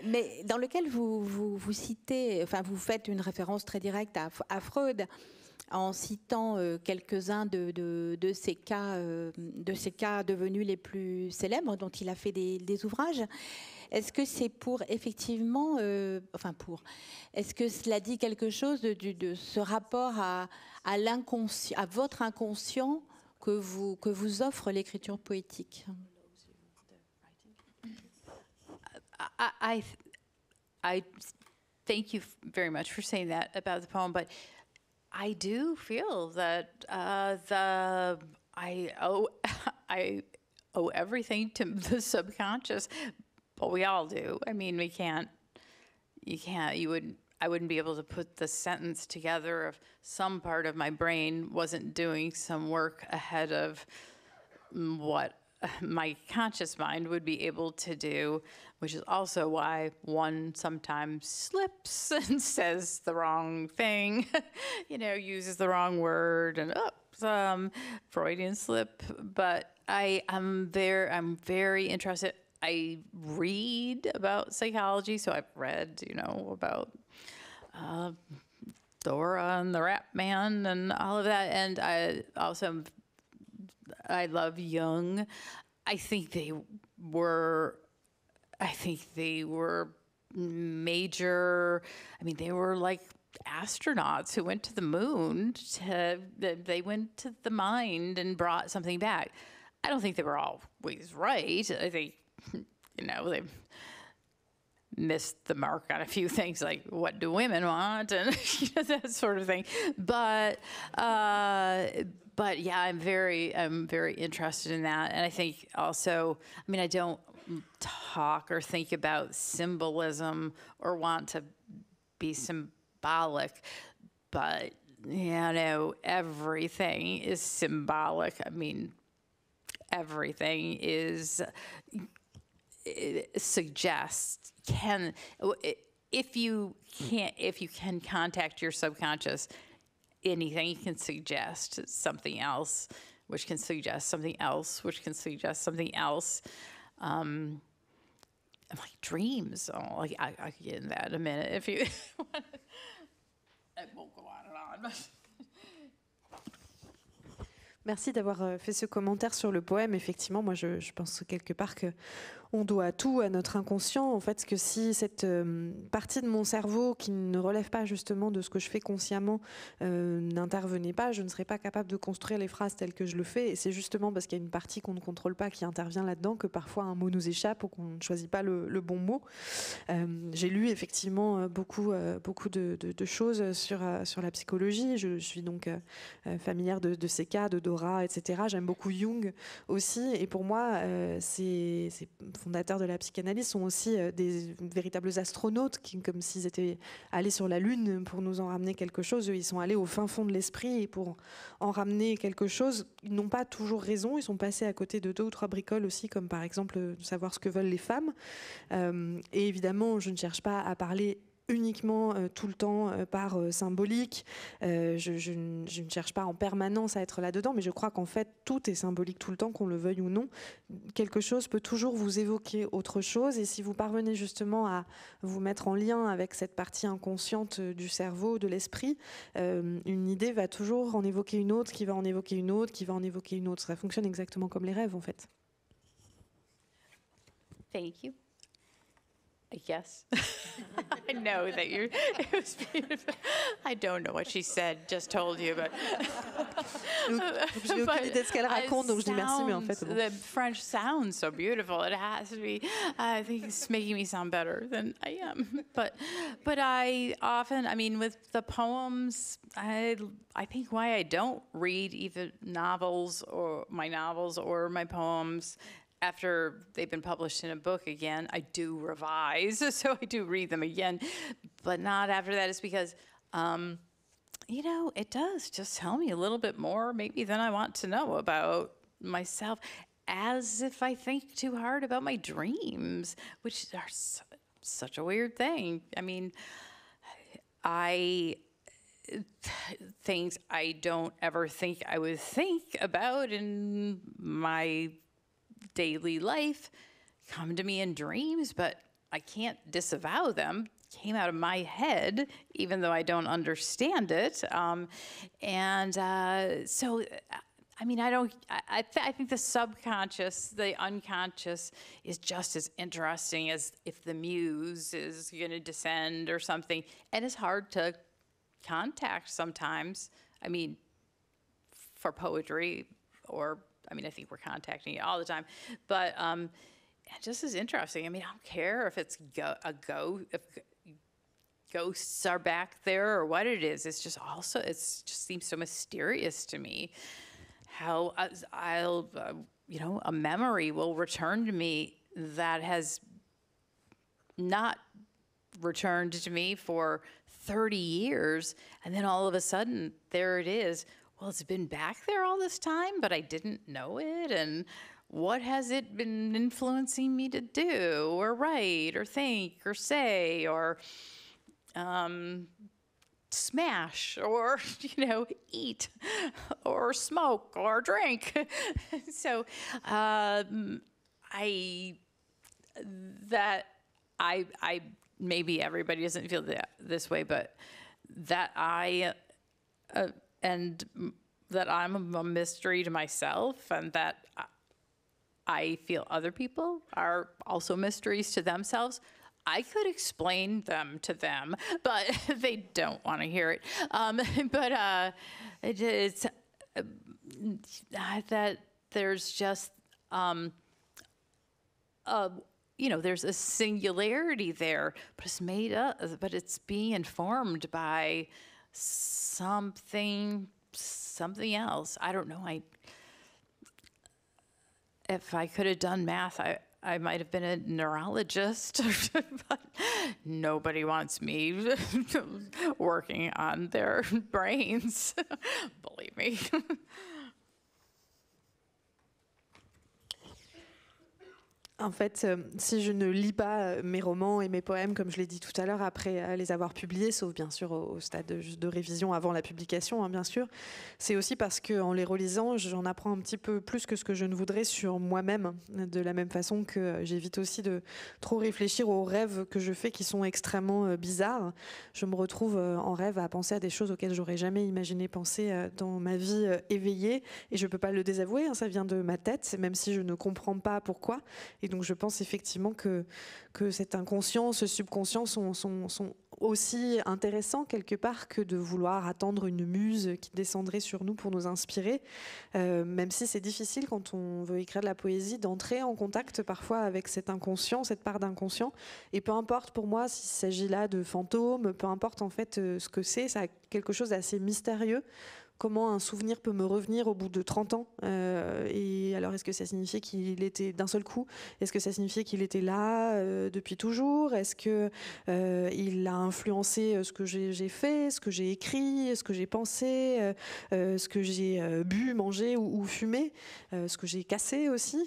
Mais dans lequel vous, vous, citez, enfin vous faites une référence très directe à Freud, en citant euh, quelques-uns de, ces cas, euh, de ces cas devenus les plus célèbres dont il a fait des, ouvrages. Est-ce que c'est pour effectivement, euh, enfin pour, est-ce que cela dit quelque chose de, ce rapport à, à, à votre inconscient que vous, que vous offre l'écriture poétique I, thank you very I do feel that uh, the I owe I owe everything to the subconscious, but we all do. I mean, we can't. You can't. You would. I wouldn't be able to put the sentence together if some part of my brain wasn't doing some work ahead of mm, what my conscious mind would be able to do, which is also why one sometimes slips and says the wrong thing, you know, uses the wrong word and oops, oh, um, Freudian slip. But I am there, I'm very interested. I read about psychology, so I've read, you know, about. Uh, Dora and the Rat Man and all of that. And I also am I love Jung. I think they were, I think they were major. I mean, they were like astronauts who went to the moon. To, they went to the mind and brought something back. I don't think they were always right. I think, you know, they missed the mark on a few things like what do women want and you know, that sort of thing. But uh, but yeah, I'm very, I'm very interested in that, and I think also, I mean, I don't talk or think about symbolism or want to be symbolic, but you know, everything is symbolic. I mean, everything is suggests can if you can't if you can contact your subconscious anything can suggest something else which can suggest something else which can suggest something else um, I'm like dreams oh like I, I could get in that in a minute if you won't Merci d'avoir euh, fait ce commentaire sur le poème. Effectivement, moi, je, je pense quelque part que on doit tout à notre inconscient. En fait, que si cette euh, partie de mon cerveau qui ne relève pas justement de ce que je fais consciemment euh, n'intervenait pas, je ne serais pas capable de construire les phrases telles que je le fais. Et c'est justement parce qu'il y a une partie qu'on ne contrôle pas qui intervient là-dedans que parfois un mot nous échappe ou qu'on ne choisit pas le, bon mot. Euh, j'ai lu effectivement beaucoup, beaucoup de, choses sur, sur la psychologie. Je, suis donc familière de, de, ces cas, de Dora, etc. J'aime beaucoup Jung aussi. Et pour moi, c'est fondateurs de la psychanalyse sont aussi euh, des véritables astronautes, qui, comme s'ils étaient allés sur la Lune pour nous en ramener quelque chose. ils sont allés au fin fond de l'esprit pour en ramener quelque chose, ils n'ont pas toujours raison. Ils sont passés à côté de deux ou trois bricoles aussi, comme par exemple euh, savoir ce que veulent les femmes. Euh, et évidemment, je ne cherche pas à parler uniquement euh, tout le temps euh, par euh, symbolique. Je, ne cherche pas en permanence à être là-dedans, mais je crois qu'en fait, tout est symbolique tout le temps, qu'on le veuille ou non. Quelque chose peut toujours vous évoquer autre chose, et si vous parvenez justement à vous mettre en lien avec cette partie inconsciente du cerveau, de l'esprit, une idée va toujours en évoquer une autre, qui va en évoquer une autre, qui va en évoquer une autre. Ça fonctionne exactement comme les rêves, en fait. Thank Yes. I know that you, it was beautiful. I don't know what she said, just told you, but. The French sounds so beautiful. It has to be. I think it's making me sound better than I am. But, but I often, I mean, with the poems, I, I think why I don't read either novels or my novels or my poems after they've been published in a book again, I do revise, so I do read them again, but not after that. It's because, um, you know, it does just tell me a little bit more, maybe, than I want to know about myself, as if I think too hard about my dreams, which are su- such a weird thing. I mean, I things I don't ever think I would think about in my daily life come to me in dreams, but I can't disavow them. Came out of my head, even though I don't understand it. Um, and uh, so, I mean, I don't, I, th I, think the subconscious, the unconscious is just as interesting as if the muse is going to descend or something. And it's hard to contact sometimes. I mean, for poetry or I mean, I think we're contacting you all the time, but um, it just is interesting. I mean, I don't care if it's go, a go, if ghosts are back there or what it is. It's just also, it's just seems so mysterious to me how uh, I'll, uh, you know, a memory will return to me that has not returned to me for 30 years. And then all of a sudden, there it is well, it's been back there all this time, but I didn't know it. And what has it been influencing me to do or write or think or say or um, smash or you know eat or smoke or drink so um, i that i i maybe everybody doesn't feel that this way but that i uh, and that I'm a mystery to myself and that I feel other people are also mysteries to themselves. I could explain them to them, but they don't want to hear it. Um, but uh, it, it's uh, mm, that there's just, um, a, you know, there's a singularity there, but it's made up, but it's being informed by something, something else. I don't know. I, if I could have done math, I, I might have been a neurologist, but nobody wants me working on their brains. Believe me. En fait, euh, si je ne lis pas euh, mes romans et mes poèmes, comme je l'ai dit tout à l'heure, après euh, les avoir publiés, sauf bien sûr au, stade de, révision avant la publication, hein, bien sûr, c'est aussi parce qu'en les relisant, j'en apprends un petit peu plus que ce que je ne voudrais sur moi-même, de la même façon que j'évite aussi de trop réfléchir aux rêves que je fais qui sont extrêmement bizarres. Je me retrouve en rêve à penser à des choses auxquelles j'aurais jamais imaginé penser dans ma vie éveillée, et je ne peux pas le désavouer, hein, ça vient de ma tête, même si je ne comprends pas pourquoi. Et donc je pense effectivement que, que cet inconscient, ce subconscient sont, aussi intéressants quelque part que de vouloir attendre une muse qui descendrait sur nous pour nous inspirer, euh, même si c'est difficile quand on veut écrire de la poésie d'entrer en contact parfois avec cet inconscient, cette part d'inconscient. Et peu importe pour moi s'il s'agit là de fantômes, peu importe en fait euh, ce que c'est, ça a quelque chose d'assez mystérieux comment un souvenir peut me revenir au bout de 30 ans. Euh, et alors, est-ce que ça signifiait qu'il était d'un seul coup Est-ce que ça signifiait qu'il était là euh, depuis toujours Est-ce que euh, il a influencé ce que j'ai fait, ce que j'ai écrit, ce que j'ai pensé, ce que j'ai bu, mangé ou, ou fumé, ce que j'ai cassé aussi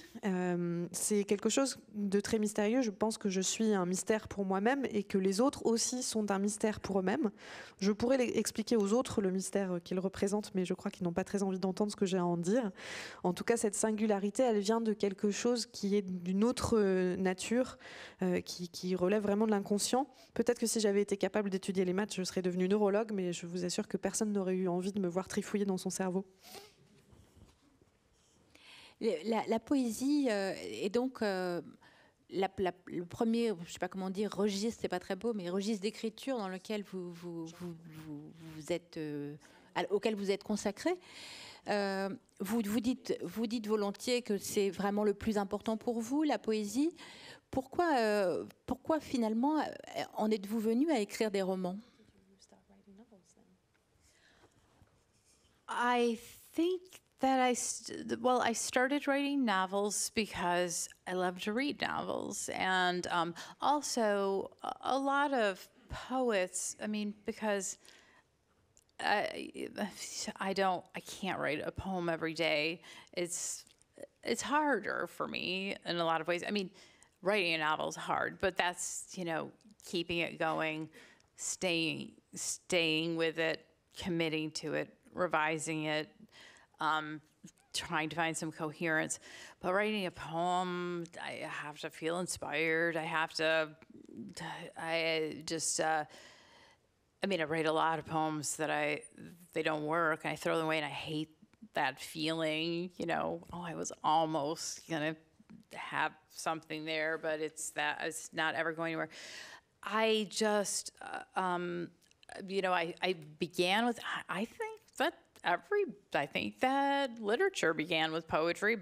C'est quelque chose de très mystérieux. Je pense que je suis un mystère pour moi-même et que les autres aussi sont un mystère pour eux-mêmes. Je pourrais expliquer aux autres le mystère qu'ils représentent mais je crois qu'ils n'ont pas très envie d'entendre ce que j'ai à en dire. En tout cas, cette singularité, elle vient de quelque chose qui est d'une autre euh, nature, euh, qui, relève vraiment de l'inconscient. Peut-être que si j'avais été capable d'étudier les maths, je serais devenue neurologue, mais je vous assure que personne n'aurait eu envie de me voir trifouiller dans son cerveau. La, poésie euh, est donc... le premier, je ne sais pas comment dire, registre, c'est pas très beau, mais registre d'écriture dans lequel vous vous, vous, êtes auquel vous êtes consacré. Euh, vous, vous, dites, vous dites volontiers que c'est vraiment le plus important pour vous, la poésie. Pourquoi, euh, pourquoi finalement euh, en êtes-vous venu à écrire des romans I think that I, well, I started writing novels because I love to read novels. And um, also, a lot of poets, I mean, because I, I don't I can't write a poem every day. It's it's harder for me in a lot of ways. I mean, writing a novel is hard, but that's you know keeping it going, staying staying with it, committing to it, revising it, um, trying to find some coherence. But writing a poem, I have to feel inspired. I have to I just. Uh, I mean, I write a lot of poems that I they don't work, and I throw them away, and I hate that feeling. You know, oh, I was almost gonna have something there, but it's that it's not ever going anywhere. I just, uh, um, you know, I I began with I think that every I think that literature began with poetry,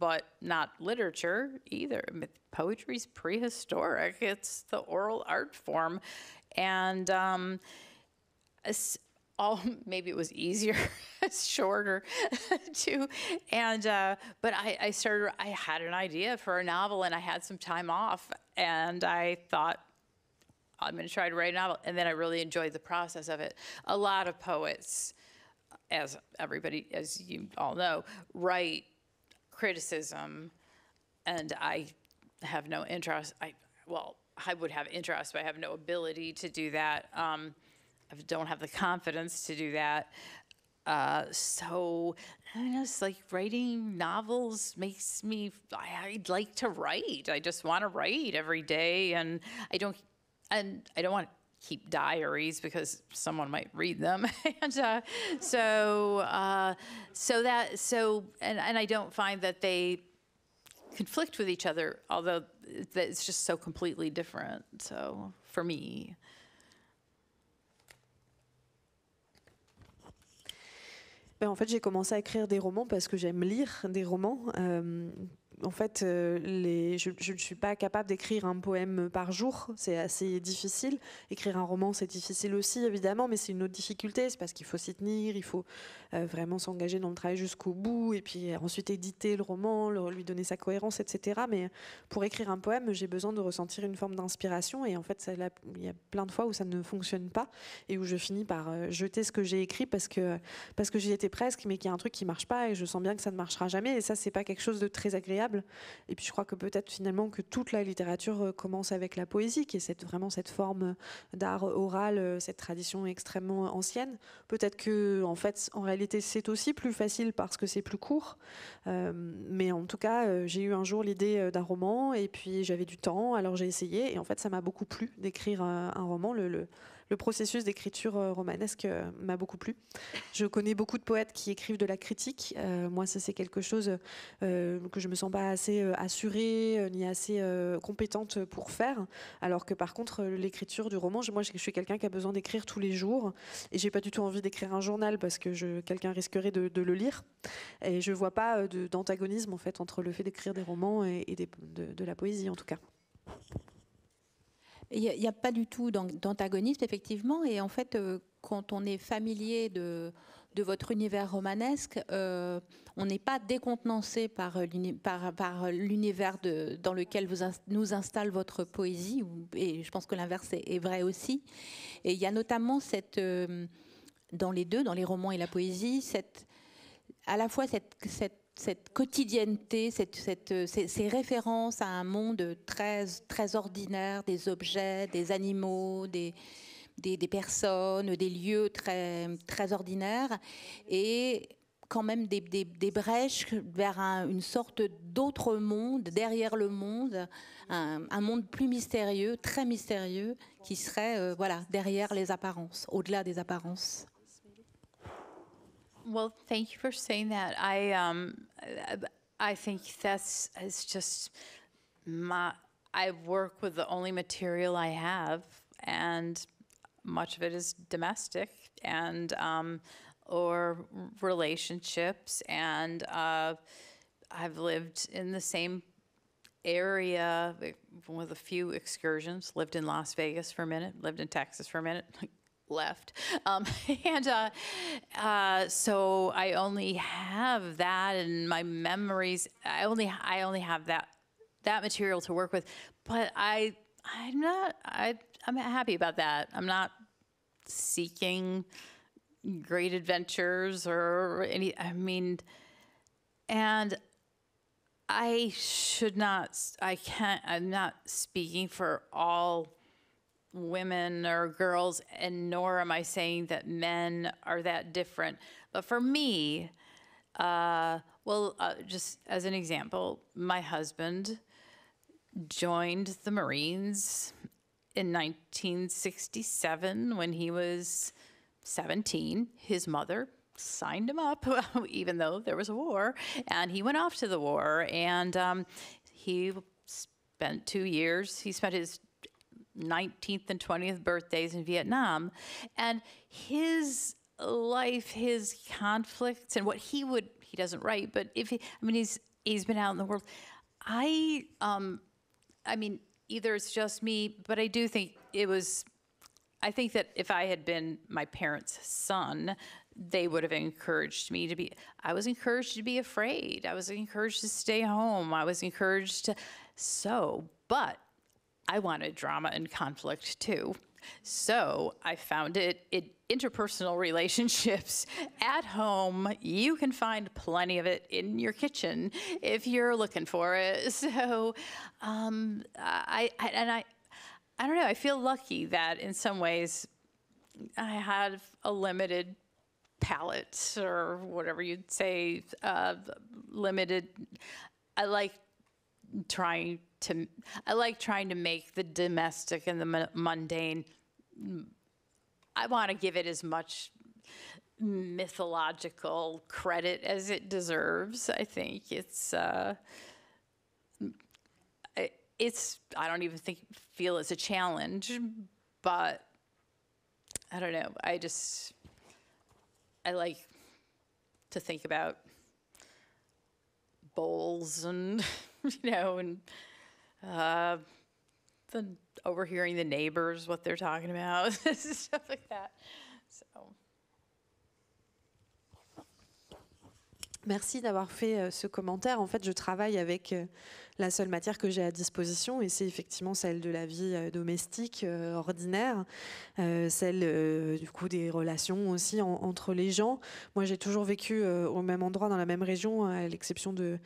but not literature either. Poetry's prehistoric. It's the oral art form and um, all maybe it was easier, shorter, too. And uh, but I, I started. I had an idea for a novel, and I had some time off, and I thought I'm going to try to write a novel. And then I really enjoyed the process of it. A lot of poets, as everybody, as you all know, write criticism. And I have no interest. I, well, I would have interest, but I have no ability to do that. Um, I don't have the confidence to do that. Uh, so I guess like writing novels makes me. I, would like to write. I just want to write every day, and I don't. And I don't want to keep diaries because someone might read them. and uh, so, uh, so that so, and and I don't find that they conflict with each other, although it's just so completely different. So for me. Ben en fait, j'ai commencé à écrire des romans parce que j'aime lire des romans. Euh, en fait, euh, je ne suis pas capable d'écrire un poème par jour, c'est assez difficile. Écrire un roman, c'est difficile aussi, évidemment, mais c'est une autre difficulté, c'est parce qu'il faut s'y tenir, il faut euh, vraiment s'engager dans le travail jusqu'au bout, et puis ensuite éditer le roman, lui donner sa cohérence, etc. Mais pour écrire un poème, j'ai besoin de ressentir une forme d'inspiration, et en fait, il y a plein de fois où ça ne fonctionne pas, et où je finis par euh, jeter ce que j'ai écrit parce que, parce que j'y étais presque, mais qu'il y a un truc qui ne marche pas, et je sens bien que ça ne marchera jamais, et ça, c'est pas quelque chose de très agréable et puis je crois que peut-être finalement que toute la littérature euh, commence avec la poésie, qui est vraiment cette forme euh, d'art oral, euh, cette tradition extrêmement ancienne. Peut-être que en fait, en réalité, c'est aussi plus facile parce que c'est plus court. mais en tout cas, j'ai eu un jour l'idée d'un roman et puis j'avais du temps, alors j'ai essayé et en fait, ça m'a beaucoup plu d'écrire un, roman. le le processus d'écriture euh, romanesque euh, m'a beaucoup plu. Je connais beaucoup de poètes qui écrivent de la critique. Euh, moi, ça, c'est quelque chose que je me sens pas assez assurée ni assez compétente pour faire. Alors que par contre, l'écriture du roman, moi, je suis quelqu'un qui a besoin d'écrire tous les jours et j'ai pas du tout envie d'écrire un journal parce que quelqu'un risquerait de, le lire. Et je vois pas d'antagonisme en fait entre le fait d'écrire des romans et, de, de la poésie en tout cas. Il n'y a, pas du tout d'antagonisme, effectivement. Et en fait, euh, quand on est familier de, de votre univers romanesque, euh, on n'est pas décontenancé par, euh, par, par l'univers dans lequel vous nous installe votre poésie, et je pense que l'inverse est, vrai aussi. Et il y a notamment cette, dans les deux, dans les romans et la poésie, cette, à la fois cette, cette cette quotidienneté, euh, ces, références à un monde très, très ordinaire, des objets, des animaux, des, personnes, des lieux très, très ordinaires, et quand même des, brèches vers une sorte d'autre monde, derrière le monde, un, monde plus mystérieux, très mystérieux, qui serait euh, voilà, derrière les apparences, au-delà des apparences. Well, thank you for saying that. I um, I think that's it's just my. I work with the only material I have, and much of it is domestic and um, or relationships. And uh, I've lived in the same area with a few excursions. Lived in Las Vegas for a minute. Lived in Texas for a minute left. Um, and uh, uh, so I only have that and my memories. I only I only have that that material to work with. But I I'm not I I'm happy about that. I'm not seeking great adventures or any. I mean, and. I should not, I can't, I'm not speaking for all women or girls, and nor am I saying that men are that different. But for me, uh, well, uh, just as an example, my husband joined the Marines in 1967 when he was 17. His mother signed him up, even though there was a war, and he went off to the war. And um, he spent two years. He spent his 19th and 20th birthdays in Vietnam. And his life, his conflicts, and what he would, he doesn't write, but if he, I mean, he's, he's been out in the world. I, um, I mean, either it's just me, but I do think it was, I think that if I had been my parents' son, they would have encouraged me to be, I was encouraged to be afraid. I was encouraged to stay home. I was encouraged to, so, but I wanted drama and conflict too. So I found it in interpersonal relationships at home. You can find plenty of it in your kitchen if you're looking for it. So um, I, I and I I don't know. I feel lucky that in some ways I have a limited palate or whatever you'd say, uh, limited. I like trying to, I like trying to make the domestic and the mundane, I want to give it as much mythological credit as it deserves. I think it's, uh, it's, I don't even think, feel it's a challenge, but I don't know. I just, I like to think about bowls and, you know, and Uh, the overhearing the neighbors what they're talking about, like that. Merci d'avoir fait euh, ce commentaire. En fait, je travaille avec euh, la seule matière que j'ai à disposition et c'est effectivement celle de la vie euh, domestique ordinaire, celle du coup des relations aussi entre les gens. Moi, j'ai toujours vécu au même endroit, dans la même région, à l'exception de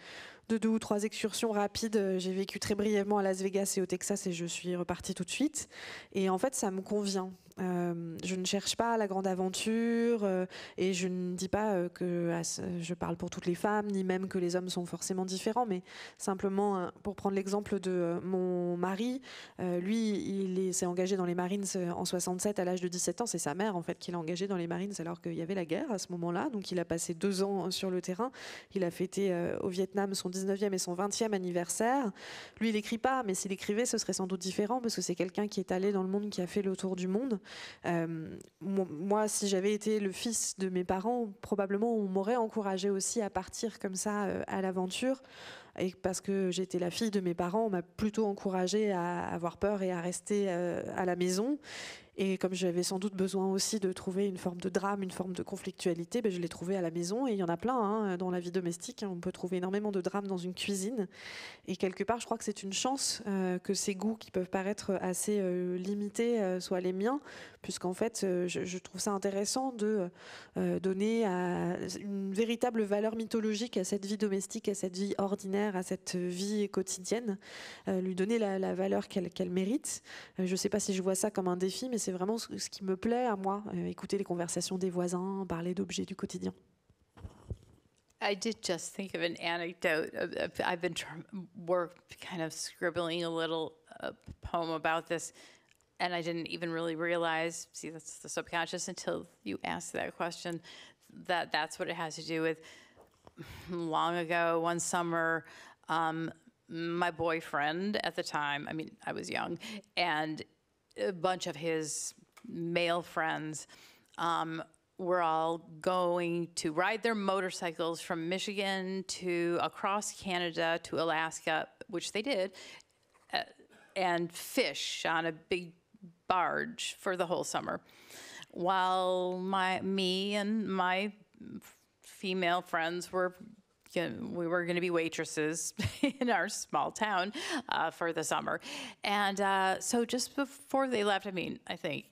de deux ou trois excursions rapides. Euh, j'ai vécu très brièvement à Las Vegas et au Texas et je suis repartie tout de suite. Et en fait, ça me convient euh, je ne cherche pas la grande aventure euh, et je ne dis pas euh, que je parle pour toutes les femmes, ni même que les hommes sont forcément différents, mais simplement pour prendre l'exemple de mon mari, lui, il s'est engagé dans les Marines en 67 à l'âge de 17 ans. C'est sa mère en fait qui l'a engagé dans les Marines alors qu'il y avait la guerre à ce moment-là. Donc il a passé deux ans sur le terrain. Il a fêté au Vietnam son 19e et son 20e anniversaire. Lui, il n'écrit pas, mais s'il écrivait, ce serait sans doute différent parce que c'est quelqu'un qui est allé dans le monde, qui a fait le tour du monde. Euh, moi, si j'avais été le fils de mes parents, probablement on m'aurait encouragé aussi à partir comme ça euh, à l'aventure. Et parce que j'étais la fille de mes parents, on m'a plutôt encouragée à avoir peur et à rester euh, à la maison. Et comme j'avais sans doute besoin aussi de trouver une forme de drame, une forme de conflictualité, ben, je l'ai trouvé à la maison. Et il y en a plein hein, dans la vie domestique. On peut trouver énormément de drames dans une cuisine. Et quelque part, je crois que c'est une chance euh, que ces goûts qui peuvent paraître assez euh, limités euh, soient les miens, puisqu'en fait, je, trouve ça intéressant de donner à une véritable valeur mythologique à cette vie domestique, à cette vie ordinaire, à cette vie quotidienne, lui donner la, valeur qu'elle mérite. je ne sais pas si je vois ça comme un défi, mais c'est c'est vraiment ce, ce, qui me plaît à moi, euh, écouter les conversations des voisins, parler d'objets du quotidien. I did just think of an anecdote. I've been work kind of scribbling a little uh, poem about this, and I didn't even really realize. See, that's the subconscious until you asked that question. That that's what it has to do with. Long ago, one summer, um, my boyfriend at the time. I mean, I was young, and a bunch of his male friends um, were all going to ride their motorcycles from Michigan to across Canada to Alaska, which they did, uh, and fish on a big barge for the whole summer. While my me and my female friends were you know, we were going to be waitresses in our small town uh, for the summer. And uh, so just before they left, I mean, I think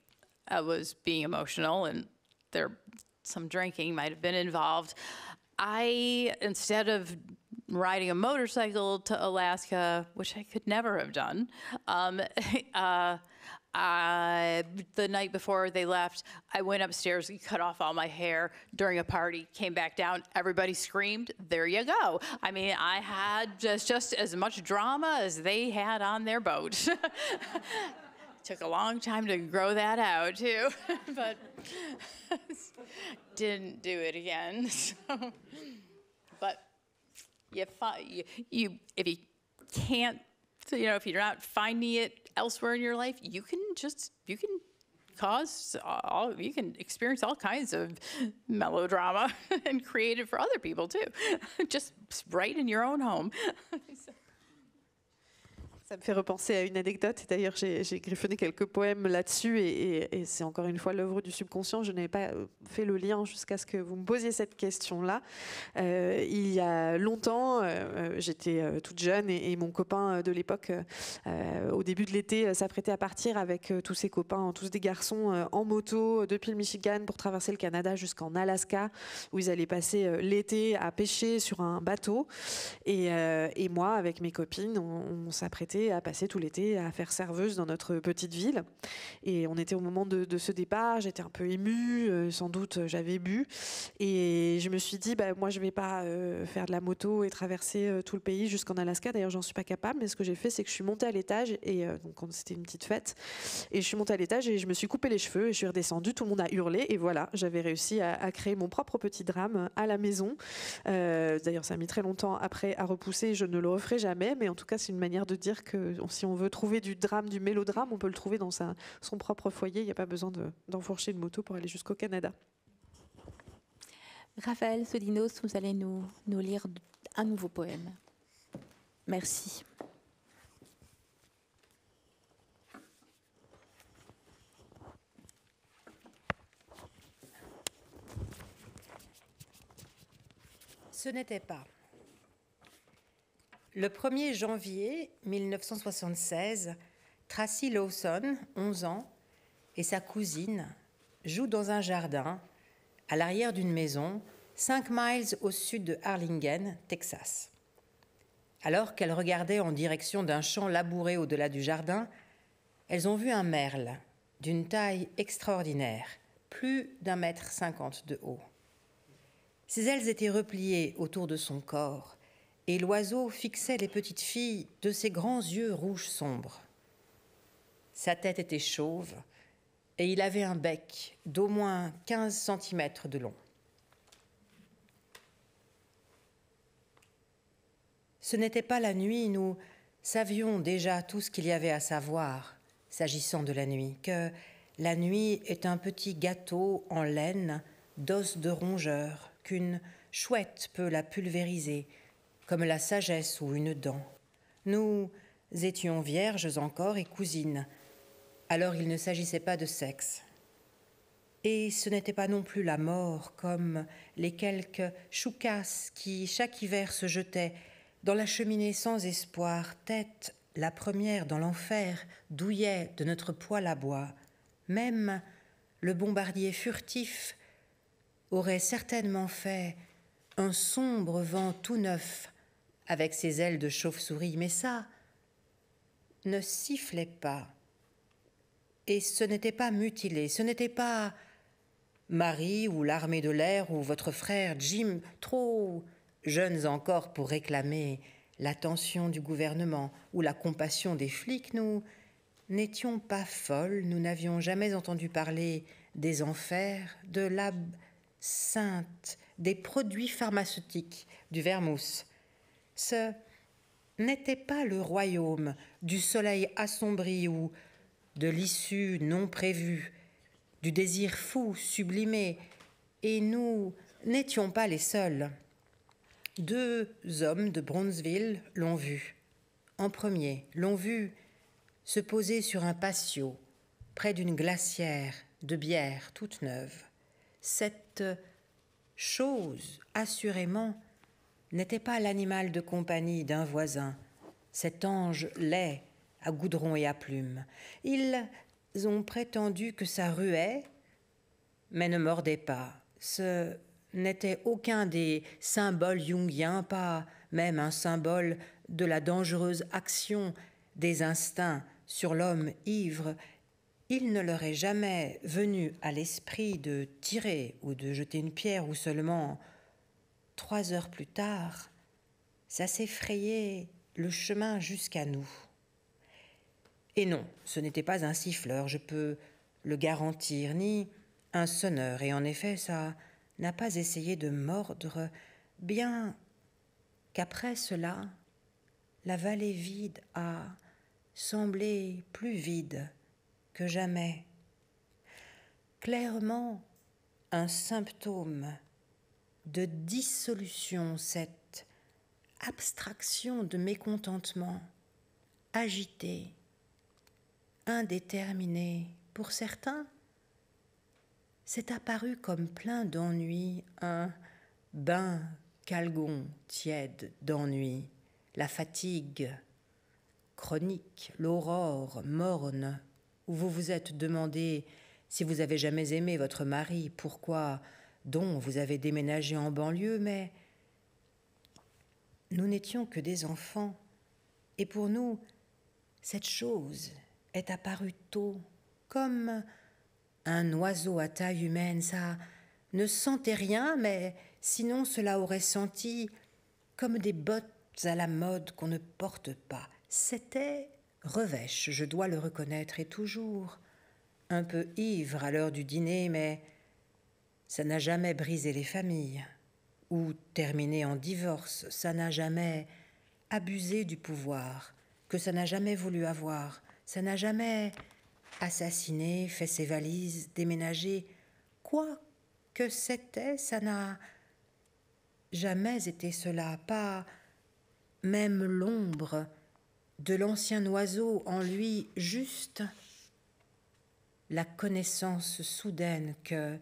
I was being emotional and there some drinking might have been involved. I, instead of riding a motorcycle to Alaska, which I could never have done, um, uh, uh, the night before they left, I went upstairs and cut off all my hair during a party, came back down, everybody screamed, there you go. I mean, I had just, just as much drama as they had on their boat. Took a long time to grow that out too, but didn't do it again. But you, you, you, if you can't so, you know, if you're not finding it elsewhere in your life, you can just, you can cause all, you can experience all kinds of melodrama and create it for other people too, just right in your own home. so. Ça me fait repenser à une anecdote. D'ailleurs, j'ai griffonné quelques poèmes là-dessus et, c'est encore une fois l'œuvre du subconscient. Je n'avais pas euh, fait le lien jusqu'à ce que vous me posiez cette question-là. Euh, il y a longtemps, euh, j'étais toute jeune et, mon copain de l'époque, au début de l'été, s'apprêtait à partir avec tous ses copains, tous des garçons, en moto depuis le Michigan pour traverser le Canada jusqu'en Alaska où ils allaient passer l'été à pêcher sur un bateau. Et, moi, avec mes copines, on s'apprêtait à passer tout l'été à faire serveuse dans notre petite ville. Et on était au moment de, ce départ, j'étais un peu émue, euh, sans doute euh, j'avais bu. Et je me suis dit, bah, moi je vais pas euh, faire de la moto et traverser tout le pays jusqu'en Alaska. D'ailleurs, j'en suis pas capable, mais ce que j'ai fait, c'est que je suis montée à l'étage, et donc c'était une petite fête, et je suis montée à l'étage et je me suis coupé les cheveux et je suis redescendue, tout le monde a hurlé, et voilà, j'avais réussi à, créer mon propre petit drame à la maison. D'ailleurs, ça a mis très longtemps après à repousser, je ne le referai jamais, mais en tout cas, c'est une manière de dire si on veut trouver du drame, du mélodrame, on peut le trouver dans son propre foyer. Il n'y a pas besoin d'enfourcher une moto pour aller jusqu'au Canada. Raphaël Solinos, vous allez nous lire un nouveau poème. Merci. Ce n'était pas. Le 1er janvier 1976, Tracy Lawson, 11 ans, et sa cousine jouent dans un jardin à l'arrière d'une maison, 5 miles au sud de Harlingen, Texas. Alors qu'elles regardaient en direction d'un champ labouré au-delà du jardin, elles ont vu un merle d'une taille extraordinaire, plus d'un mètre cinquante de haut. Ses ailes étaient repliées autour de son corps, et l'oiseau fixait les petites filles de ses grands yeux rouges sombres. Sa tête était chauve, et il avait un bec d'au moins 15 cm de long. Ce n'était pas la nuit, nous savions déjà tout ce qu'il y avait à savoir s'agissant de la nuit, que la nuit est un petit gâteau en laine d'os de rongeur, qu'une chouette peut la pulvériser, comme la sagesse ou une dent. Nous étions vierges encore et cousines, alors il ne s'agissait pas de sexe. Et ce n'était pas non plus la mort, comme les quelques choucas qui, chaque hiver, se jetaient dans la cheminée sans espoir, tête la première dans l'enfer, douillait de notre poêle à bois. Même le bombardier furtif aurait certainement fait un sombre vent tout neuf avec ses ailes de chauve-souris, mais ça ne sifflait pas. Et ce n'était pas mutilé, ce n'était pas Marie ou l'armée de l'air ou votre frère Jim, trop jeunes encore pour réclamer l'attention du gouvernement ou la compassion des flics, nous n'étions pas folles, nous n'avions jamais entendu parler des enfers, de l'ab sainte, des produits pharmaceutiques, du vermouth, ce n'était pas le royaume du soleil assombri ou de l'issue non prévue, du désir fou sublimé, et nous n'étions pas les seuls. Deux hommes de Bronzeville l'ont vu. En premier, l'ont vu se poser sur un patio, près d'une glacière de bière toute neuve. Cette chose, assurément, n'était pas l'animal de compagnie d'un voisin. Cet ange laid, à goudron et à plume. Ils ont prétendu que ça ruait, mais ne mordait pas. Ce n'était aucun des symboles jungiens, pas même un symbole de la dangereuse action des instincts sur l'homme ivre. Il ne leur est jamais venu à l'esprit de tirer ou de jeter une pierre ou seulement trois heures plus tard, ça s'effrayait le chemin jusqu'à nous. Et non, ce n'était pas un siffleur, je peux le garantir, ni un sonneur, et en effet, ça n'a pas essayé de mordre, bien qu'après cela, la vallée vide a semblé plus vide que jamais. Clairement, un symptôme de dissolution, cette abstraction de mécontentement, agité, indéterminé pour certains, c'est apparu comme plein d'ennui, un bain calgon tiède d'ennui, la fatigue chronique, l'aurore morne, où vous vous êtes demandé si vous avez jamais aimé votre mari, pourquoi dont vous avez déménagé en banlieue, mais nous n'étions que des enfants, et pour nous, cette chose est apparue tôt, comme un oiseau à taille humaine, ça ne sentait rien, mais sinon cela aurait senti comme des bottes à la mode qu'on ne porte pas. C'était revêche, je dois le reconnaître, et toujours un peu ivre à l'heure du dîner, mais ça n'a jamais brisé les familles, ou terminé en divorce, ça n'a jamais abusé du pouvoir, que ça n'a jamais voulu avoir, ça n'a jamais assassiné, fait ses valises, déménagé, quoi que c'était, ça n'a jamais été cela, pas même l'ombre de l'ancien oiseau en lui, juste la connaissance soudaine que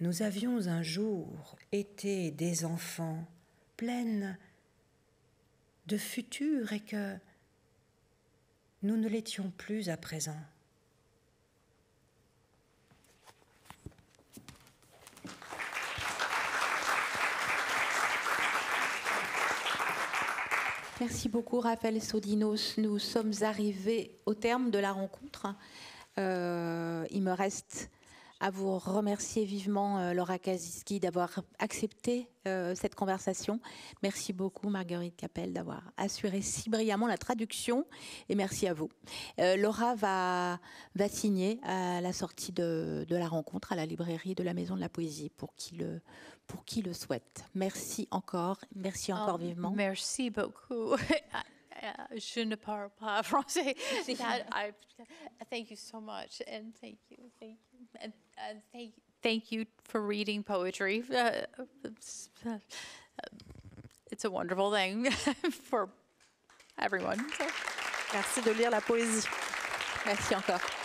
nous avions un jour été des enfants pleines de futur et que nous ne l'étions plus à présent. Merci beaucoup Raphaël Sodinos. Nous sommes arrivés au terme de la rencontre. Euh, il me reste à vous remercier vivement, euh, Laura Kaziski, d'avoir accepté euh, cette conversation. Merci beaucoup, Marguerite Capelle, d'avoir assuré si brillamment la traduction. Et merci à vous. Euh, Laura va, signer à la sortie de, la rencontre à la librairie de la Maison de la Poésie pour qui le, souhaite. Merci encore. Merci encore oh, vivement. Merci beaucoup. uh, je ne parle pas français. that I, thank you so much, and thank you, thank you, and, and thank thank you for reading poetry. Uh, uh, it's a wonderful thing for everyone. So. Merci de lire la poésie. Merci encore.